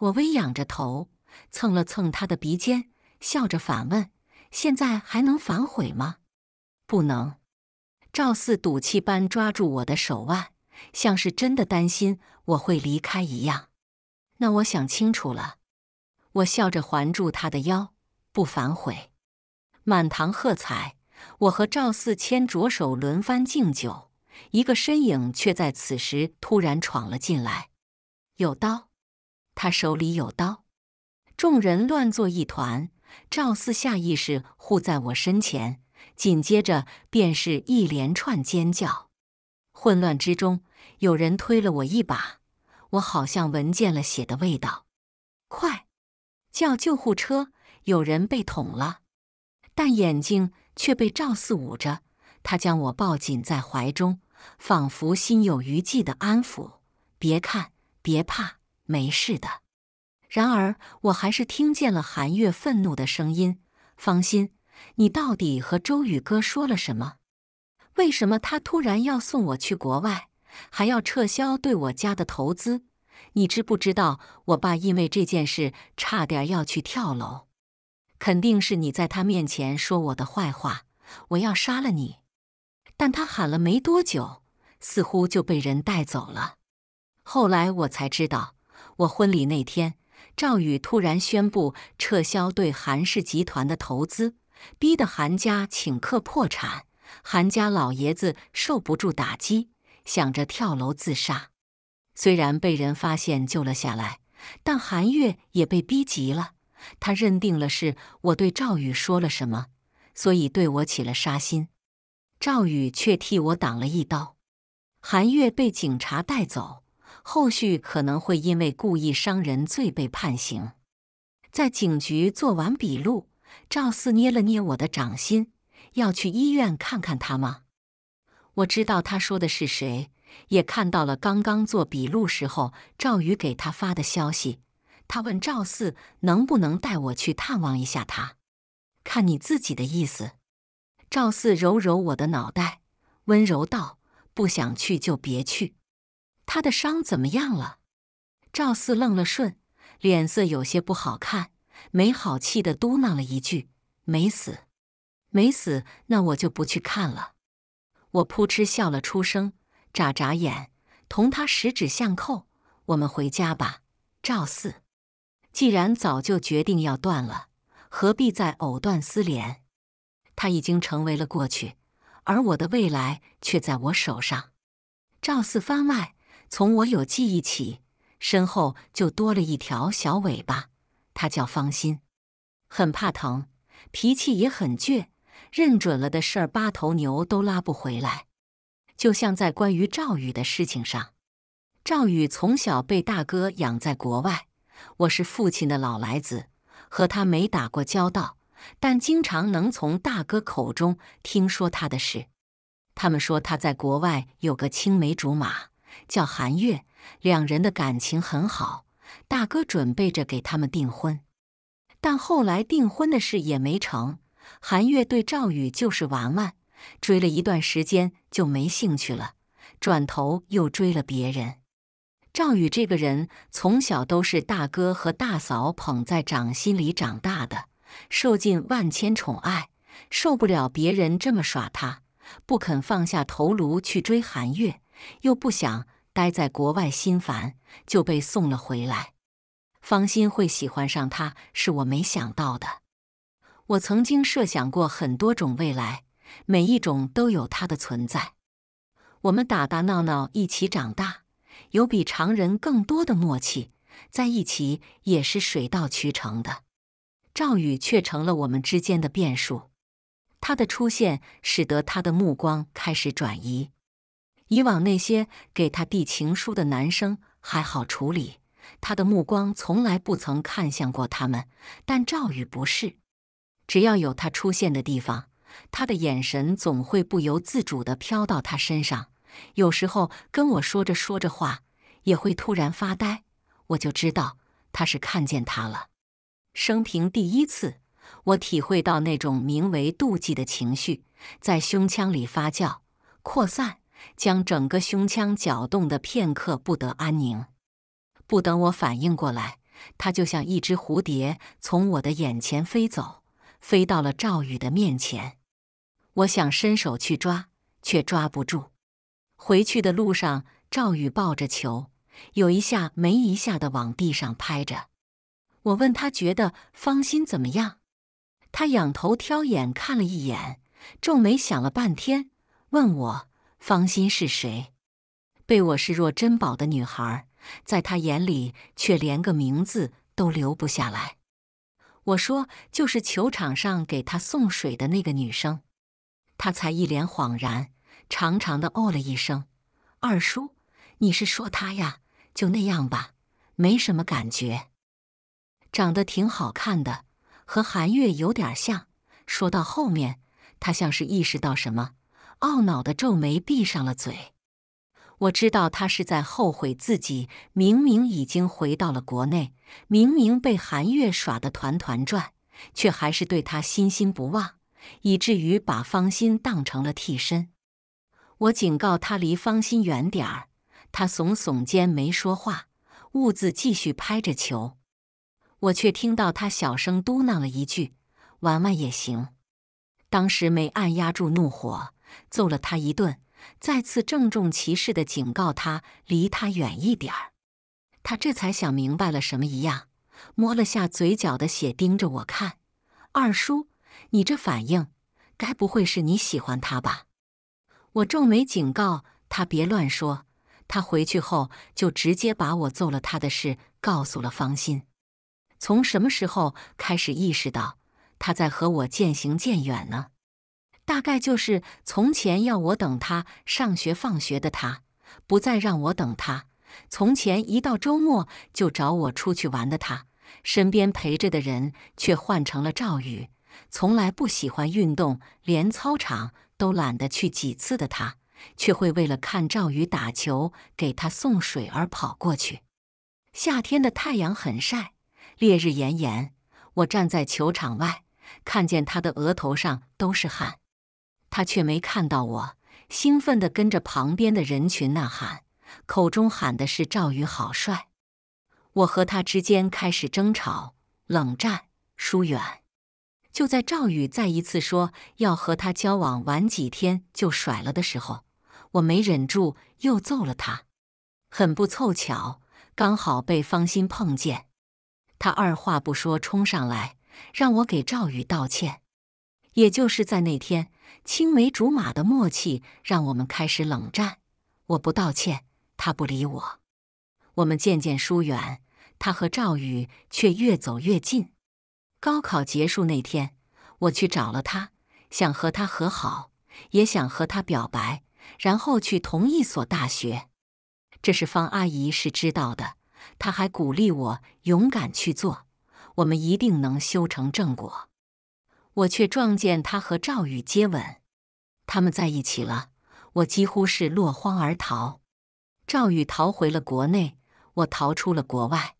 Speaker 1: 我微仰着头，蹭了蹭他的鼻尖，笑着反问：“现在还能反悔吗？”“不能。”赵四赌气般抓住我的手腕，像是真的担心我会离开一样。“那我想清楚了。”我笑着环住他的腰，不反悔。满堂喝彩，我和赵四牵着手轮番敬酒，一个身影却在此时突然闯了进来，有刀，他手里有刀，众人乱作一团，赵四下意识护在我身前，紧接着便是一连串尖叫。混乱之中，有人推了我一把，我好像闻见了血的味道，快，叫救护车，有人被捅了。但眼睛却被赵四捂着，他将我抱紧在怀中，仿佛心有余悸的安抚：“别看，别怕，没事的。”然而，我还是听见了韩月愤怒的声音：“放心，你到底和周宇哥说了什么？为什么他突然要送我去国外，还要撤销对我家的投资？你知不知道，我爸因为这件事差点要去跳楼？”肯定是你在他面前说我的坏话，我要杀了你！但他喊了没多久，似乎就被人带走了。后来我才知道，我婚礼那天，赵宇突然宣布撤销对韩氏集团的投资，逼得韩家顷刻破产。韩家老爷子受不住打击，想着跳楼自杀，虽然被人发现救了下来，但韩月也被逼急了。他认定了是我对赵宇说了什么，所以对我起了杀心。赵宇却替我挡了一刀。韩月被警察带走，后续可能会因为故意伤人罪被判刑。在警局做完笔录，赵四捏了捏我的掌心，要去医院看看他吗？我知道他说的是谁，也看到了刚刚做笔录时候赵宇给他发的消息。他问赵四：“能不能带我去探望一下他？”看你自己的意思。赵四揉揉我的脑袋，温柔道：“不想去就别去。”他的伤怎么样了？赵四愣了瞬，脸色有些不好看，没好气的嘟囔了一句：“没死，没死，那我就不去看了。”我扑哧笑了出声，眨眨眼，同他十指相扣：“我们回家吧，赵四。”既然早就决定要断了，何必再藕断丝连？它已经成为了过去，而我的未来却在我手上。赵四番外：从我有记忆起，身后就多了一条小尾巴，它叫芳心，很怕疼，脾气也很倔，认准了的事儿八头牛都拉不回来。就像在关于赵宇的事情上，赵宇从小被大哥养在国外。我是父亲的老来子，和他没打过交道，但经常能从大哥口中听说他的事。他们说他在国外有个青梅竹马，叫韩月，两人的感情很好，大哥准备着给他们订婚，但后来订婚的事也没成。韩月对赵宇就是玩玩，追了一段时间就没兴趣了，转头又追了别人。赵宇这个人从小都是大哥和大嫂捧在掌心里长大的，受尽万千宠爱，受不了别人这么耍他，不肯放下头颅去追韩月，又不想待在国外心烦，就被送了回来。方心会喜欢上他，是我没想到的。我曾经设想过很多种未来，每一种都有他的存在。我们打打闹闹，一起长大。有比常人更多的默契，在一起也是水到渠成的。赵宇却成了我们之间的变数。他的出现使得他的目光开始转移。以往那些给他递情书的男生还好处理，他的目光从来不曾看向过他们。但赵宇不是，只要有他出现的地方，他的眼神总会不由自主的飘到他身上。有时候跟我说着说着话，也会突然发呆，我就知道他是看见他了。生平第一次，我体会到那种名为妒忌的情绪在胸腔里发酵、扩散，将整个胸腔搅动的片刻不得安宁。不等我反应过来，他就像一只蝴蝶从我的眼前飞走，飞到了赵宇的面前。我想伸手去抓，却抓不住。回去的路上，赵宇抱着球，有一下没一下的往地上拍着。我问他觉得方心怎么样，他仰头挑眼看了一眼，皱眉想了半天，问我方心是谁。被我视若珍宝的女孩，在他眼里却连个名字都留不下来。我说就是球场上给他送水的那个女生，他才一脸恍然。长长的哦了一声，二叔，你是说他呀？就那样吧，没什么感觉，长得挺好看的，和韩月有点像。说到后面，他像是意识到什么，懊恼的皱眉，闭上了嘴。我知道他是在后悔自己明明已经回到了国内，明明被韩月耍得团团转，却还是对他心心不忘，以至于把芳心当成了替身。我警告他离芳心远点儿，他耸耸肩没说话，兀自继续拍着球。我却听到他小声嘟囔了一句：“玩玩也行。”当时没按压住怒火，揍了他一顿，再次郑重其事的警告他离他远一点儿。他这才想明白了什么一样，摸了下嘴角的血，盯着我看：“二叔，你这反应，该不会是你喜欢他吧？”我皱眉警告他别乱说，他回去后就直接把我揍了他的事告诉了方心。从什么时候开始意识到他在和我渐行渐远呢？大概就是从前要我等他上学放学的他，不再让我等他；从前一到周末就找我出去玩的他，身边陪着的人却换成了赵宇。从来不喜欢运动，连操场。都懒得去几次的他，却会为了看赵宇打球，给他送水而跑过去。夏天的太阳很晒，烈日炎炎。我站在球场外，看见他的额头上都是汗，他却没看到我，兴奋的跟着旁边的人群呐喊，口中喊的是“赵宇好帅”。我和他之间开始争吵、冷战、疏远。就在赵宇再一次说要和他交往，晚几天就甩了的时候，我没忍住又揍了他。很不凑巧，刚好被方心碰见，他二话不说冲上来让我给赵宇道歉。也就是在那天，青梅竹马的默契让我们开始冷战。我不道歉，他不理我，我们渐渐疏远，他和赵宇却越走越近。高考结束那天，我去找了他，想和他和好，也想和他表白，然后去同一所大学。这是方阿姨是知道的，她还鼓励我勇敢去做，我们一定能修成正果。我却撞见他和赵宇接吻，他们在一起了。我几乎是落荒而逃，赵宇逃回了国内，我逃出了国外。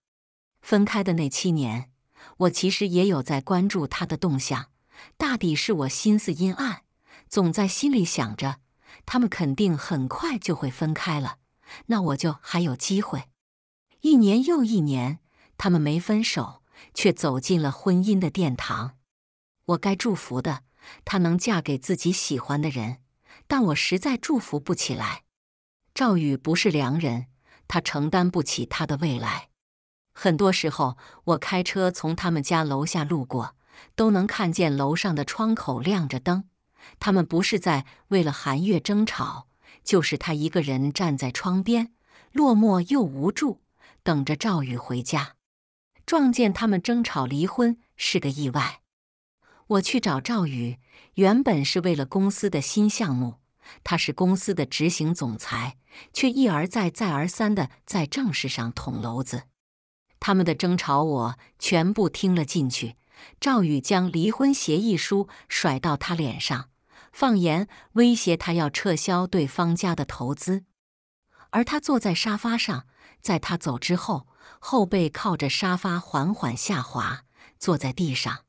Speaker 1: 分开的那七年。我其实也有在关注他的动向，大抵是我心思阴暗，总在心里想着，他们肯定很快就会分开了，那我就还有机会。一年又一年，他们没分手，却走进了婚姻的殿堂。我该祝福的，他能嫁给自己喜欢的人，但我实在祝福不起来。赵宇不是良人，他承担不起他的未来。很多时候，我开车从他们家楼下路过，都能看见楼上的窗口亮着灯。他们不是在为了韩月争吵，就是他一个人站在窗边，落寞又无助，等着赵宇回家。撞见他们争吵离婚是个意外。我去找赵宇，原本是为了公司的新项目，他是公司的执行总裁，却一而再、再而三的在正事上捅娄子。他们的争吵，我全部听了进去。赵宇将离婚协议书甩到他脸上，放言威胁他要撤销对方家的投资。而他坐在沙发上，在他走之后，后背靠着沙发缓缓下滑，坐在地上。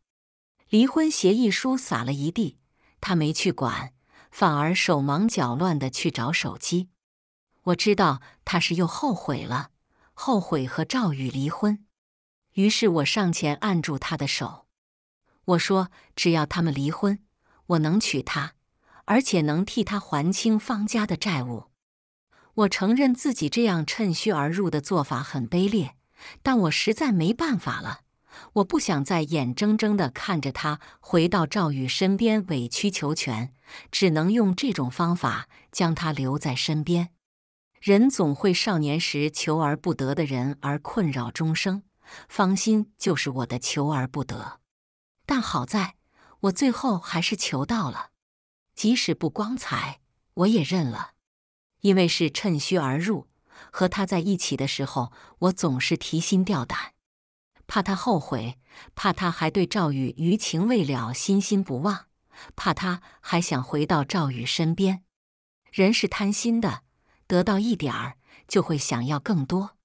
Speaker 1: 离婚协议书撒了一地，他没去管，反而手忙脚乱地去找手机。我知道他是又后悔了。后悔和赵宇离婚，于是我上前按住他的手，我说：“只要他们离婚，我能娶她，而且能替她还清方家的债务。”我承认自己这样趁虚而入的做法很卑劣，但我实在没办法了。我不想再眼睁睁地看着他回到赵宇身边委曲求全，只能用这种方法将他留在身边。人总会少年时求而不得的人而困扰终生，芳心就是我的求而不得。但好在我最后还是求到了，即使不光彩，我也认了。因为是趁虚而入，和他在一起的时候，我总是提心吊胆，怕他后悔，怕他还对赵宇余情未了、心心不忘，怕他还想回到赵宇身边。人是贪心的。得到一点儿就会想要更多，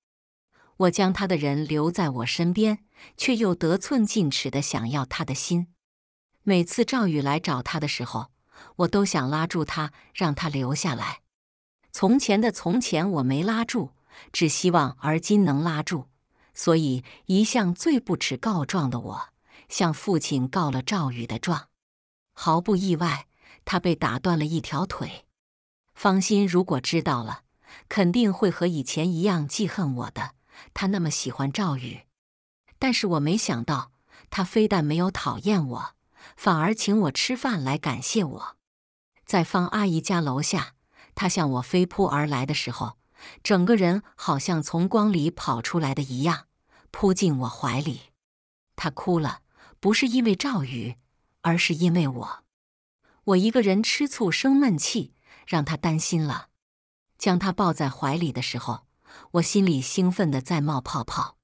Speaker 1: 我将他的人留在我身边，却又得寸进尺的想要他的心。每次赵宇来找他的时候，我都想拉住他，让他留下来。从前的从前我没拉住，只希望而今能拉住。所以一向最不耻告状的我，向父亲告了赵宇的状。毫不意外，他被打断了一条腿。方心如果知道了，肯定会和以前一样记恨我的。他那么喜欢赵宇，但是我没想到，他非但没有讨厌我，反而请我吃饭来感谢我。在方阿姨家楼下，他向我飞扑而来的时候，整个人好像从光里跑出来的一样，扑进我怀里。他哭了，不是因为赵宇，而是因为我。我一个人吃醋生闷气。让他担心了，将他抱在怀里的时候，我心里兴奋的在冒泡泡。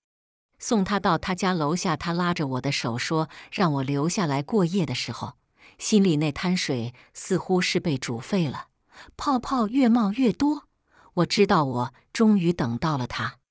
Speaker 1: 送他到他家楼下，他拉着我的手说让我留下来过夜的时候，心里那滩水似乎是被煮沸了，泡泡越冒越多。我知道我终于等到了他。